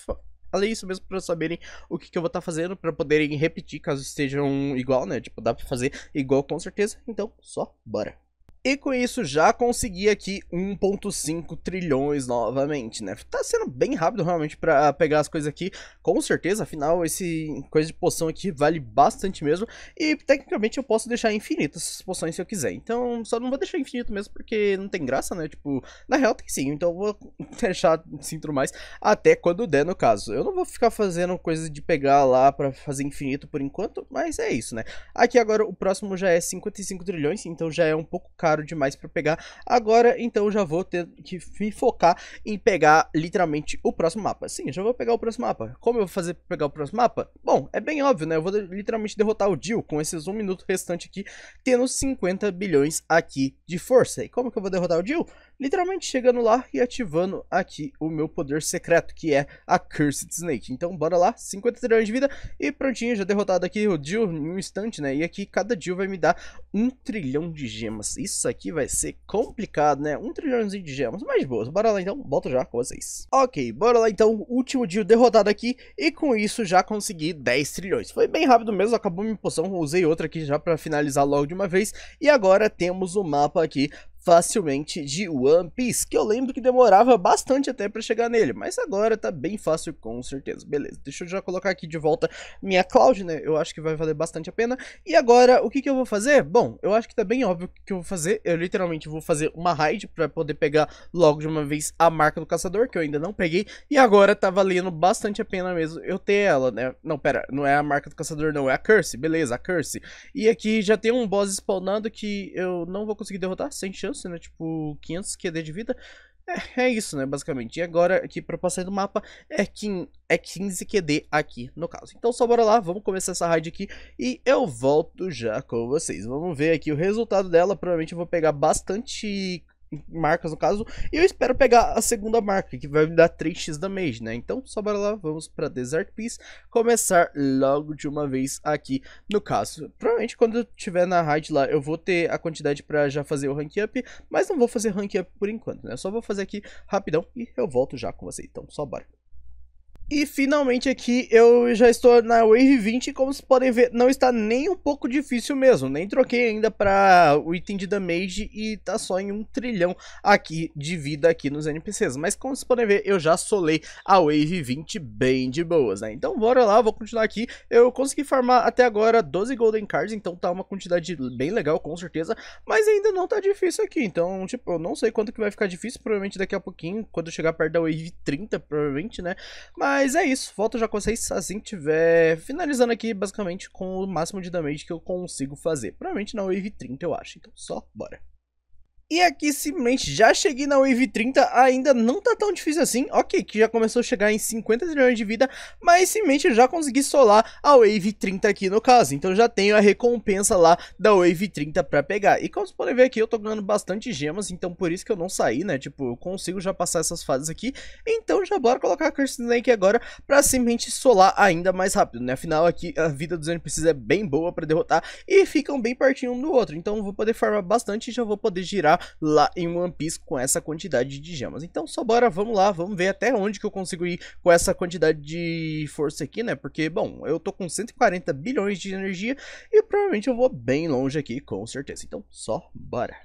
falei isso mesmo para saberem o que, que eu vou estar tá fazendo, para poderem repetir caso estejam igual, né? Tipo, dá para fazer igual com certeza. Então, só bora. E com isso já consegui aqui 1.5 trilhões novamente, né? Tá sendo bem rápido realmente para pegar as coisas aqui, com certeza, afinal esse coisa de poção aqui vale bastante mesmo. E tecnicamente eu posso deixar infinito essas poções se eu quiser, então só não vou deixar infinito mesmo porque não tem graça, né? Tipo, na real tem sim, então eu vou deixar cinto mais até quando der no caso. Eu não vou ficar fazendo coisa de pegar lá para fazer infinito por enquanto, mas é isso, né? Aqui agora o próximo já é 55 trilhões, então já é um pouco caro caro demais para pegar. Agora, então, já vou ter que me focar em pegar literalmente o próximo mapa. Sim, já vou pegar o próximo mapa. Como eu vou fazer para pegar o próximo mapa? Bom, é bem óbvio, né? Eu vou literalmente derrotar o Jill com esses 1 minuto restante aqui, tendo 50 bilhões aqui de força. E como que eu vou derrotar o Jill? literalmente chegando lá e ativando aqui o meu poder secreto, que é a Cursed Snake. Então bora lá, 50 trilhões de vida e prontinho, já derrotado aqui o Jill em um instante, né? E aqui cada Jill vai me dar um trilhão de gemas. Isso aqui vai ser complicado, né? Um trilhãozinho de gemas, mas boas. Bora lá então, volto já com vocês. Ok, bora lá então, último Jill derrotado aqui e com isso já consegui 10 trilhões. Foi bem rápido mesmo, acabou minha poção, usei outra aqui já pra finalizar logo de uma vez. E agora temos o mapa aqui facilmente de One Piece, que eu lembro que demorava bastante até para chegar nele, mas agora tá bem fácil com certeza. Beleza, deixa eu já colocar aqui de volta minha cloud, né? Eu acho que vai valer bastante a pena. E agora, o que que eu vou fazer? Bom, eu acho que tá bem óbvio o que eu vou fazer. Eu literalmente vou fazer uma raid para poder pegar logo de uma vez a marca do caçador, que eu ainda não peguei, e agora tá valendo bastante a pena mesmo eu ter ela, né? Não, pera, não é a marca do caçador não, é a Curse, beleza, a Curse. E aqui já tem um boss spawnando que eu não vou conseguir derrotar, sem chance Chelsea, assim, né? Tipo, 500 QD de vida. É, é isso, né? Basicamente. E agora, aqui pra passar do mapa, é, quim, é 15 QD aqui, no caso. Então, só bora lá, vamos começar essa raid aqui e eu volto já com vocês. Vamos ver aqui o resultado dela. Provavelmente eu vou pegar bastante marcas no caso, e eu espero pegar a segunda marca, que vai me dar 3x da né? Então, só bora lá, vamos para Desert Peace, começar logo de uma vez aqui no caso. Provavelmente quando eu tiver na raid lá, eu vou ter a quantidade para já fazer o rank up, mas não vou fazer rank up por enquanto, né? Eu só vou fazer aqui rapidão e eu volto já com você, então só bora. E finalmente aqui eu já estou na Wave 20 como vocês podem ver não está nem um pouco difícil mesmo, nem troquei ainda para o item de damage e tá só em um trilhão aqui de vida aqui nos NPCs, mas como vocês podem ver eu já solei a Wave 20 bem de boas, né? Então bora lá, vou continuar aqui, eu consegui farmar até agora 12 Golden Cards, então tá uma quantidade bem legal com certeza, mas ainda não tá difícil aqui, então tipo, eu não sei quanto que vai ficar difícil, provavelmente daqui a pouquinho, quando chegar perto da Wave 30 provavelmente, né? Mas mas é isso, volto já com vocês assim que tiver, finalizando aqui basicamente com o máximo de damage que eu consigo fazer. Provavelmente na Wave 30 eu acho, então só bora. E aqui simplesmente já cheguei na Wave 30, ainda não tá tão difícil assim. Ok, que já começou a chegar em 50 trilhões de vida, mas simplesmente eu já consegui solar a Wave 30 aqui no caso. Então já tenho a recompensa lá da Wave 30 pra pegar. E como vocês podem ver aqui, eu tô ganhando bastante gemas, então por isso que eu não saí, né? Tipo, eu consigo já passar essas fases aqui. Então já bora colocar a curse snake agora pra simplesmente solar ainda mais rápido, né? Afinal aqui a vida dos NPCs é bem boa pra derrotar e ficam bem pertinho um do outro. Então eu vou poder farmar bastante e já vou poder girar chegar lá em One Piece com essa quantidade de gemas. Então só bora, vamos lá, vamos ver até onde que eu consigo ir com essa quantidade de força aqui, né? Porque, bom, eu tô com 140 bilhões de energia e provavelmente eu vou bem longe aqui, com certeza. Então só bora.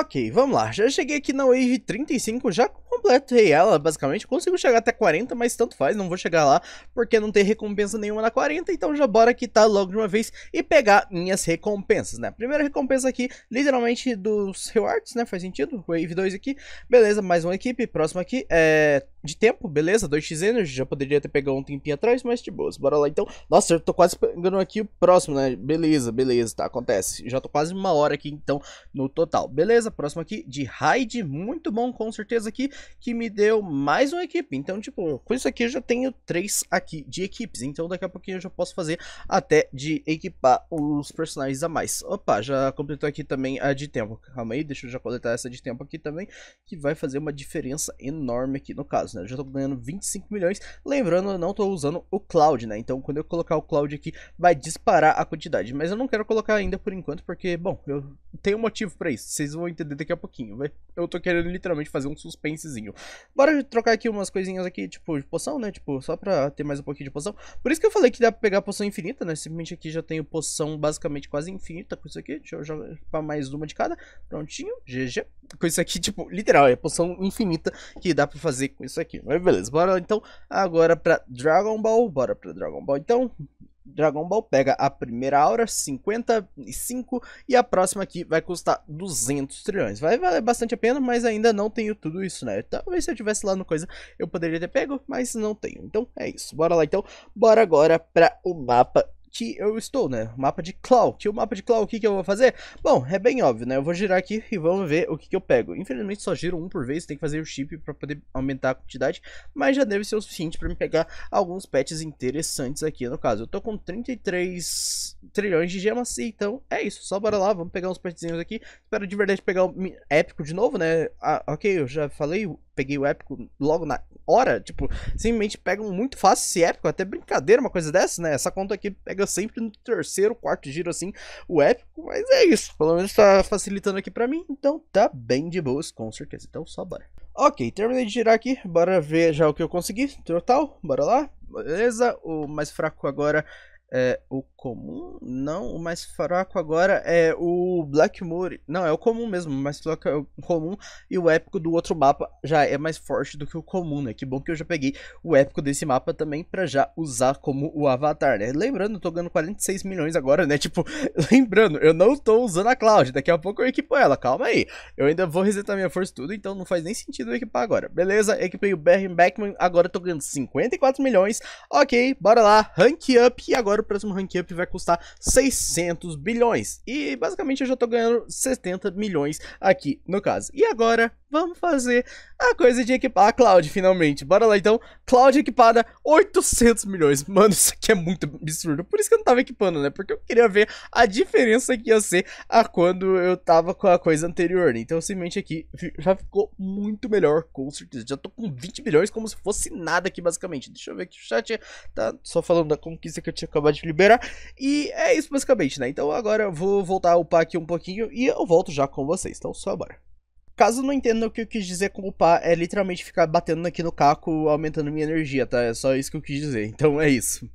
Ok, vamos lá, já cheguei aqui na Wave 35, já completei ela, basicamente, consigo chegar até 40, mas tanto faz, não vou chegar lá, porque não tem recompensa nenhuma na 40, então já bora quitar logo de uma vez e pegar minhas recompensas, né? Primeira recompensa aqui, literalmente dos rewards, né, faz sentido, Wave 2 aqui, beleza, mais uma equipe, próxima aqui é de tempo, beleza, 2x energy, já poderia ter pegado um tempinho atrás, mas de boas, bora lá então. Nossa, eu tô quase pegando aqui o próximo, né, beleza, beleza, tá, acontece. Já tô quase uma hora aqui então no total, beleza, próximo aqui de Raid, muito bom com certeza aqui, que me deu mais uma equipe. Então, tipo, com isso aqui eu já tenho três aqui de equipes, então daqui a pouquinho eu já posso fazer até de equipar os personagens a mais. Opa, já completou aqui também a de tempo, calma aí, deixa eu já coletar essa de tempo aqui também, que vai fazer uma diferença enorme aqui no caso né? Eu já tô ganhando 25 milhões. Lembrando, eu não tô usando o cloud, né? Então quando eu colocar o cloud aqui, vai disparar a quantidade. Mas eu não quero colocar ainda por enquanto, porque, bom, eu tenho um motivo pra isso. Vocês vão entender daqui a pouquinho, vai. Eu tô querendo literalmente fazer um suspensezinho. Bora trocar aqui umas coisinhas aqui, tipo, de poção, né? Tipo, só pra ter mais um pouquinho de poção. Por isso que eu falei que dá pra pegar poção infinita, né? Simplesmente aqui já tenho poção basicamente quase infinita com isso aqui. Deixa eu jogar pra mais uma de cada. Prontinho, GG. Com isso aqui, tipo, literal, é poção infinita que dá pra fazer com isso aqui aqui, mas beleza, bora então agora pra Dragon Ball, bora pra Dragon Ball então, Dragon Ball pega a primeira aura, 55, e a próxima aqui vai custar 200 trilhões. Vai valer bastante a pena, mas ainda não tenho tudo isso, né? Talvez se eu tivesse lá no coisa, eu poderia ter pego, mas não tenho. Então, é isso. Bora lá, então. Bora agora para o mapa que eu estou, né? Mapa de Claw. Que o mapa de Claw, o que, que eu vou fazer? Bom, é bem óbvio, né? Eu vou girar aqui e vamos ver o que, que eu pego. Infelizmente só giro um por vez, tem que fazer o chip para poder aumentar a quantidade, mas já deve ser o suficiente para me pegar alguns pets interessantes aqui, no caso. Eu tô com 33 trilhões de gemas, então é isso. Só bora lá, vamos pegar uns petzinhos aqui. Espero de verdade pegar o épico de novo, né? Ah, ok, eu já falei peguei o épico logo na hora. Tipo, simplesmente pegam muito fácil esse épico. Até brincadeira, uma coisa dessa, né? Essa conta aqui pega sempre no terceiro, quarto giro, assim, o épico. Mas é isso. Pelo menos tá facilitando aqui pra mim. Então tá bem de boas, com certeza. Então só bora. Ok, terminei de girar aqui. Bora ver já o que eu consegui. Total, bora lá. Beleza. O mais fraco agora é o comum? Não, o mais fraco agora é o Black Moor. Não, é o comum mesmo, o mais fraco é o comum. E o épico do outro mapa já é mais forte do que o comum, né? Que bom que eu já peguei o épico desse mapa também pra já usar como o avatar, né? Lembrando, eu tô ganhando 46 milhões agora, né? Tipo, lembrando, eu não tô usando a Cloud. Daqui a pouco eu equipo ela, calma aí. Eu ainda vou resetar minha força tudo, então não faz nem sentido eu equipar agora. Beleza, equipei o Barry Beckman, agora eu tô ganhando 54 milhões. Ok, bora lá, rank up e agora o próximo rank up vai custar 600 bilhões. E basicamente eu já tô ganhando 70 milhões aqui no caso. E agora Vamos fazer a coisa de equipar a cloud, finalmente. Bora lá, então. Cloud equipada, 800 milhões. Mano, isso aqui é muito absurdo. Por isso que eu não tava equipando, né? Porque eu queria ver a diferença que ia ser a quando eu tava com a coisa anterior, né? Então, simplesmente aqui já ficou muito melhor, com certeza. Já tô com 20 milhões como se fosse nada aqui, basicamente. Deixa eu ver aqui o chat. Tá só falando da conquista que eu tinha acabado de liberar. E é isso, basicamente, né? Então, agora eu vou voltar a upar aqui um pouquinho e eu volto já com vocês. Então, só bora. Caso não entenda o que eu quis dizer com upar, é literalmente ficar batendo aqui no caco, aumentando minha energia, tá? É só isso que eu quis dizer. Então é isso.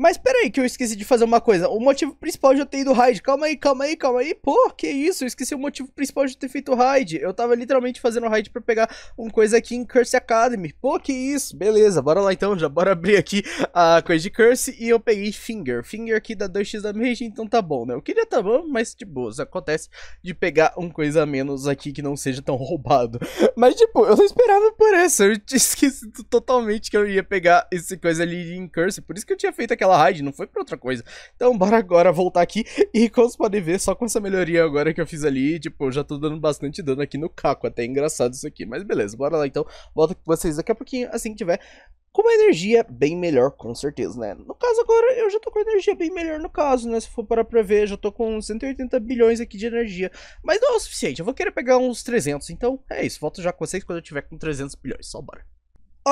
Mas peraí, que eu esqueci de fazer uma coisa. O motivo principal de eu ter ido raid. Calma aí, calma aí, calma aí. Pô, que isso? Eu esqueci o motivo principal de eu ter feito raid. Eu tava literalmente fazendo raid pra pegar uma coisa aqui em Curse Academy. Pô, que isso? Beleza, bora lá então. Já bora abrir aqui a coisa de Curse. E eu peguei Finger. Finger aqui dá 2x da mage, então tá bom, né? Eu queria tá bom, mas de boas. Acontece de pegar uma coisa a menos aqui que não seja tão roubado. Mas, tipo, eu não esperava por essa. Eu tinha esquecido totalmente que eu ia pegar esse coisa ali em Curse. Por isso que eu tinha feito aquela aquela raid, não foi pra outra coisa. Então bora agora voltar aqui e como vocês podem ver, só com essa melhoria agora que eu fiz ali, tipo, eu já tô dando bastante dano aqui no caco, até é engraçado isso aqui. Mas beleza, bora lá então, volto com vocês daqui a pouquinho, assim que tiver com uma energia bem melhor, com certeza, né? No caso agora, eu já tô com energia bem melhor no caso, né? Se for parar pra ver, já tô com 180 bilhões aqui de energia. Mas não é o suficiente, eu vou querer pegar uns 300, então é isso. Volto já com vocês quando eu tiver com 300 bilhões, só bora.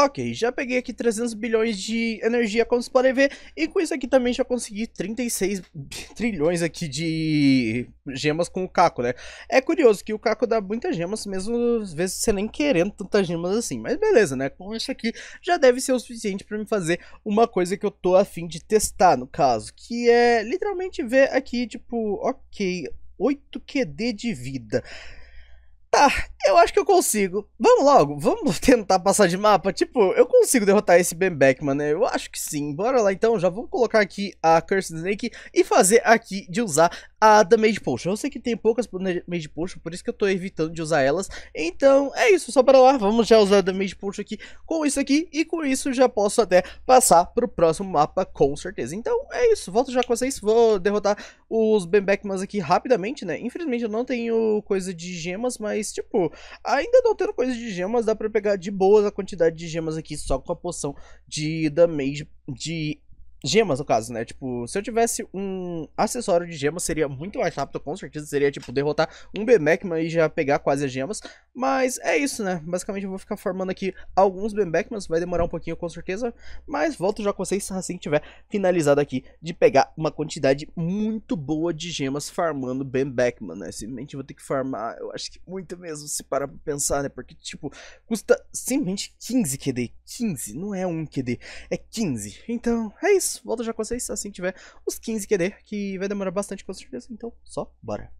Ok, já peguei aqui 300 bilhões de energia, como vocês podem ver, e com isso aqui também já consegui 36 trilhões aqui de gemas com o Caco, né? É curioso que o Caco dá muitas gemas, mesmo às vezes você nem querendo tantas gemas assim, mas beleza, né? Com isso aqui já deve ser o suficiente para me fazer uma coisa que eu tô afim de testar, no caso, que é literalmente ver aqui, tipo, ok, 8 QD de vida. Tá, eu acho que eu consigo. Vamos logo, vamos tentar passar de mapa. Tipo, eu consigo derrotar esse Ben Beckman, né? Eu acho que sim. Bora lá então, já vamos colocar aqui a Curse Snake e fazer aqui de usar a Damage Potion. Eu sei que tem poucas Damage Potion, por isso que eu tô evitando de usar elas. Então, é isso, só para lá. Vamos já usar a Damage Potion aqui com isso aqui e com isso já posso até passar pro próximo mapa com certeza. Então, é isso. Volto já com vocês. Vou derrotar os Ben Beckmans aqui rapidamente, né? Infelizmente eu não tenho coisa de gemas, mas mas, tipo, ainda não tendo coisa de gemas, dá pra pegar de boas a quantidade de gemas aqui só com a poção de damage de gemas, no caso, né? Tipo, se eu tivesse um acessório de gemas, seria muito mais rápido, com certeza. Seria, tipo, derrotar um Bembecman e já pegar quase as gemas. Mas é isso, né? Basicamente, eu vou ficar formando aqui alguns Bembecmans. Vai demorar um pouquinho, com certeza. Mas volto já com vocês assim que tiver finalizado aqui de pegar uma quantidade muito boa de gemas farmando Bembecman, né? Simplesmente vou ter que farmar, eu acho que muito mesmo, se parar pra pensar, né? Porque, tipo, custa simplesmente 15 QD. 15, não é um QD, é 15. Então, é isso. Volto já com vocês assim que tiver os 15 QD, que vai demorar bastante com certeza, então só bora.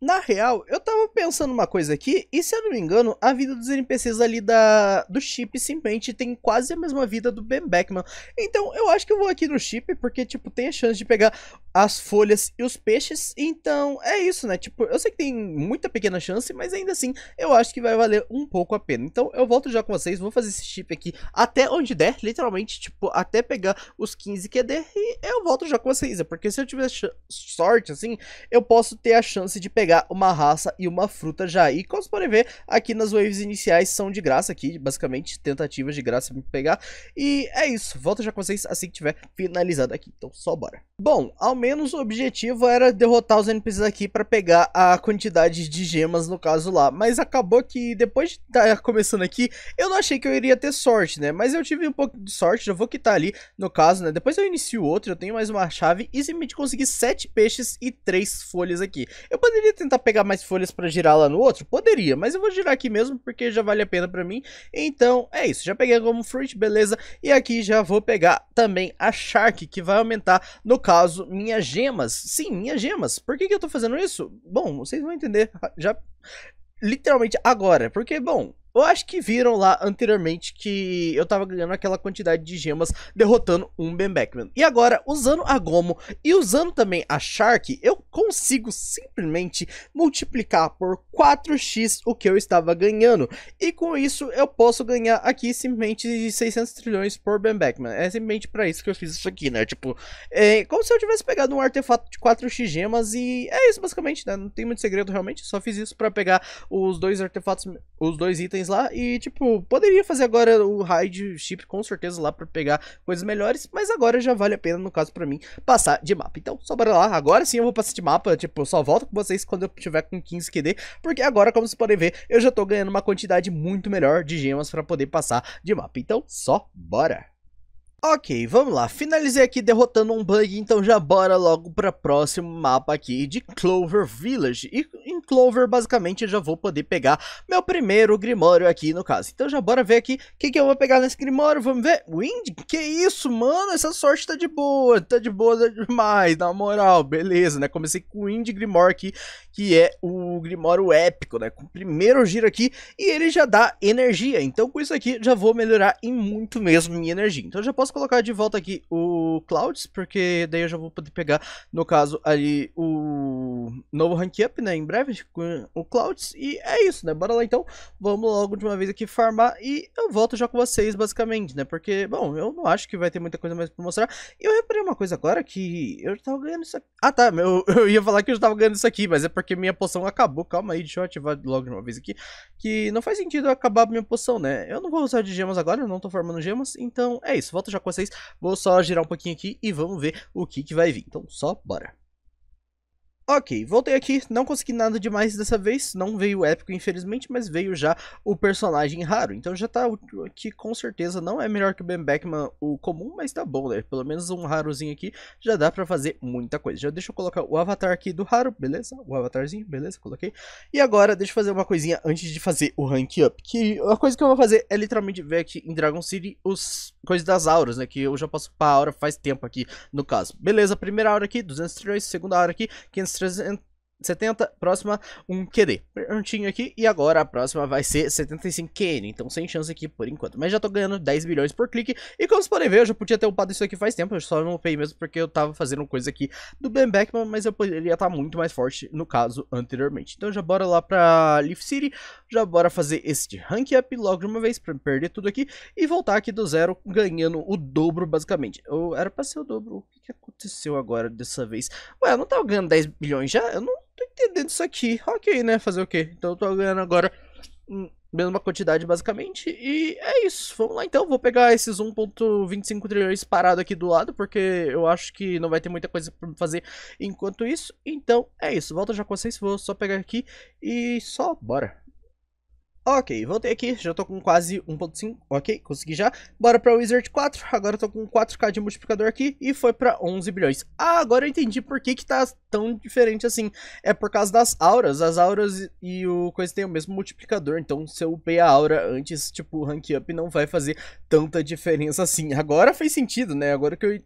Na real, eu tava pensando uma coisa aqui, e se eu não me engano, a vida dos NPCs ali da, do chip simplesmente tem quase a mesma vida do Ben Beckman. Então eu acho que eu vou aqui no chip, porque, tipo, tem a chance de pegar as folhas e os peixes. Então é isso, né? Tipo, eu sei que tem muita pequena chance, mas ainda assim eu acho que vai valer um pouco a pena. Então eu volto já com vocês, vou fazer esse chip aqui até onde der, literalmente, tipo, até pegar os 15 QD e eu volto já com vocês, é porque se eu tiver sorte, assim, eu posso ter a chance de pegar uma raça e uma fruta já. E como vocês podem ver, aqui nas waves iniciais são de graça aqui, basicamente tentativas de graça pra pegar. E é isso, volto já com vocês assim que tiver finalizado aqui, então só bora. Bom, ao menos o objetivo era derrotar os NPCs aqui pra pegar a quantidade de gemas no caso lá, mas acabou que depois de estar tá começando aqui, eu não achei que eu iria ter sorte, né? Mas eu tive um pouco de sorte, já vou quitar ali no caso, né? Depois eu inicio outro, eu tenho mais uma chave e simplesmente consegui 7 peixes e 3 folhas aqui. Eu poderia tentar pegar mais folhas para girar lá no outro? Poderia, mas eu vou girar aqui mesmo porque já vale a pena para mim. Então, é isso. Já peguei como fruit, beleza. E aqui já vou pegar também a shark, que vai aumentar, no caso, minhas gemas. Sim, minhas gemas. Por que, que eu tô fazendo isso? Bom, vocês vão entender. Já... Literalmente agora, porque, bom, eu acho que viram lá anteriormente que eu tava ganhando aquela quantidade de gemas derrotando um Ben Beckman. E agora, usando a Gomo e usando também a Shark, eu consigo simplesmente multiplicar por 4x o que eu estava ganhando. E com isso, eu posso ganhar aqui simplesmente 600 trilhões por Ben Beckman. É simplesmente para isso que eu fiz isso aqui, né? Tipo, é como se eu tivesse pegado um artefato de 4x gemas e é isso basicamente, né? Não tem muito segredo realmente, só fiz isso para pegar os dois artefatos, os dois itens itens lá e, tipo, poderia fazer agora o raid chip com certeza lá para pegar coisas melhores, mas agora já vale a pena, no caso, para mim, passar de mapa. Então, só bora lá, agora sim eu vou passar de mapa, tipo, só volto com vocês quando eu tiver com 15 QD, porque agora, como vocês podem ver, eu já tô ganhando uma quantidade muito melhor de gemas para poder passar de mapa. Então, só bora! Ok, vamos lá. Finalizei aqui derrotando um bug, então já bora logo para próximo mapa aqui de Clover Village. E em Clover, basicamente, eu já vou poder pegar meu primeiro Grimório aqui, no caso. Então já bora ver aqui o que, que eu vou pegar nesse Grimório. Vamos ver. Wind? Que isso, mano? Essa sorte tá de boa. Tá de boa tá demais, na moral. Beleza, né? Comecei com o Wind Grimório aqui, que é o Grimório épico, né? Com o primeiro giro aqui e ele já dá energia. Então com isso aqui já vou melhorar em muito mesmo minha energia. Então já posso posso colocar de volta aqui o Clouds, porque daí eu já vou poder pegar, no caso, ali o novo rank up, né, em breve, com o Clouds. E é isso, né, bora lá então, vamos logo de uma vez aqui farmar e eu volto já com vocês, basicamente, né, porque, bom, eu não acho que vai ter muita coisa mais pra mostrar. E eu reparei uma coisa agora, que eu tava ganhando isso aqui. Ah, tá, eu, eu ia falar que eu já tava ganhando isso aqui, mas é porque minha poção acabou, calma aí, deixa eu ativar logo de uma vez aqui, que não faz sentido acabar minha poção, né, eu não vou usar de gemas agora, eu não tô formando gemas, então é isso, volto já com vocês. Vou só girar um pouquinho aqui e vamos ver o que, que vai vir. Então, só bora. Ok, voltei aqui, não consegui nada demais dessa vez, não veio o épico infelizmente, mas veio já o personagem raro, então já tá aqui com certeza, não é melhor que o Ben Beckman o comum, mas tá bom, né, pelo menos um rarozinho aqui já dá pra fazer muita coisa. Já deixa eu colocar o avatar aqui do raro, beleza, o avatarzinho, beleza, coloquei. E agora, deixa eu fazer uma coisinha antes de fazer o rank up, que a coisa que eu vou fazer é literalmente ver aqui em Dragon City os coisas das auras, né, que eu já posso a aura faz tempo aqui, no caso. Beleza, primeira aura aqui, 203, segunda aura aqui, 530 trazendo 70, próxima, um QD. Prontinho aqui, e agora a próxima vai ser 75 QN, então sem chance aqui por enquanto. Mas já tô ganhando 10 bilhões por clique, e como vocês podem ver, eu já podia ter upado isso aqui faz tempo, eu só não upei mesmo porque eu tava fazendo coisa aqui do Ben Beckman, mas eu poderia estar tá muito mais forte no caso anteriormente. Então já bora lá pra Leaf City, já bora fazer este rank up logo de uma vez pra perder tudo aqui, e voltar aqui do zero ganhando o dobro basicamente. Eu, era pra ser o dobro, o que, que aconteceu agora dessa vez? Ué, eu não tava ganhando 10 bilhões já, eu não tô entendendo isso aqui. Ok, né? Fazer o quê? Então eu tô ganhando agora hum, mesma quantidade, basicamente. E é isso. Vamos lá, então. Vou pegar esses 1.25 trilhões parado aqui do lado, porque eu acho que não vai ter muita coisa pra fazer enquanto isso. Então, é isso. Volto já com vocês. Vou só pegar aqui e só bora. Ok, voltei aqui, já tô com quase 1.5, ok, consegui já. Bora pra Wizard 4, agora tô com 4k de multiplicador aqui e foi pra 11 bilhões. Ah, agora eu entendi por que que tá tão diferente assim. É por causa das auras, as auras e o coisa tem o mesmo multiplicador, então se eu upei a aura antes, tipo, o rank up não vai fazer tanta diferença assim. Agora fez sentido, né, agora que eu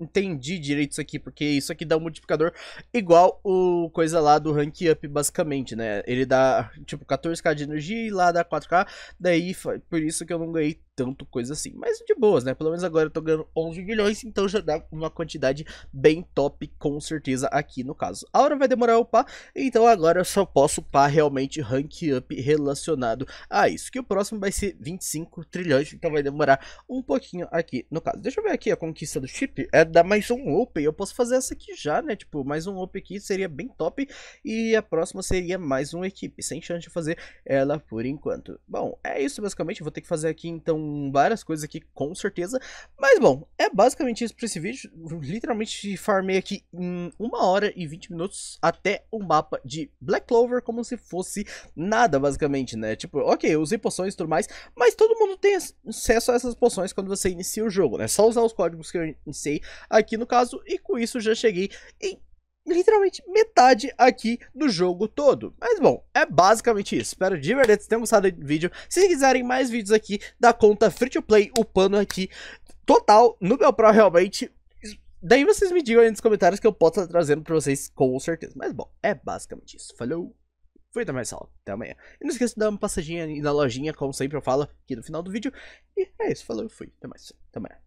entendi direito isso aqui, porque isso aqui dá um multiplicador igual o coisa lá do rank up, basicamente, né. Ele dá, tipo, 14k de energia lá da 4K. Daí, foi por isso que eu não ganhei tanto coisa assim. Mas de boas, né? Pelo menos agora eu tô ganhando 11 milhões, então já dá uma quantidade bem top, com certeza, aqui no caso. A hora vai demorar a upar, então agora eu só posso upar realmente rank up relacionado a isso. Que o próximo vai ser 25 trilhões, então vai demorar um pouquinho aqui no caso. Deixa eu ver aqui a conquista do chip, é dar mais um open, eu posso fazer essa aqui já, né? Tipo, mais um open aqui seria bem top, e a próxima seria mais uma equipe, sem chance de fazer ela por enquanto. Bom, é isso basicamente, vou ter que fazer aqui então várias coisas aqui, com certeza. Mas, bom, é basicamente isso pra esse vídeo. Literalmente farmei aqui em 1 hora e 20 minutos até o mapa de Black Clover, como se fosse nada, basicamente, né? Tipo, ok, eu usei poções e tudo mais, mas todo mundo tem acesso a essas poções quando você inicia o jogo, né? Só usar os códigos que eu iniciei aqui no caso, e com isso já cheguei em literalmente metade aqui do jogo todo. Mas bom, é basicamente isso. Espero de verdade que vocês tenham gostado do vídeo. Se quiserem mais vídeos aqui da conta Free to Play, o pano aqui total no meu Pro realmente. Daí vocês me digam aí nos comentários que eu posso estar trazendo pra vocês com certeza. Mas bom, é basicamente isso. Falou! Fui da Marcelo, até amanhã. E não esqueça de dar uma passadinha na lojinha, como sempre eu falo aqui no final do vídeo. E é isso, falou, fui, até mais, até amanhã.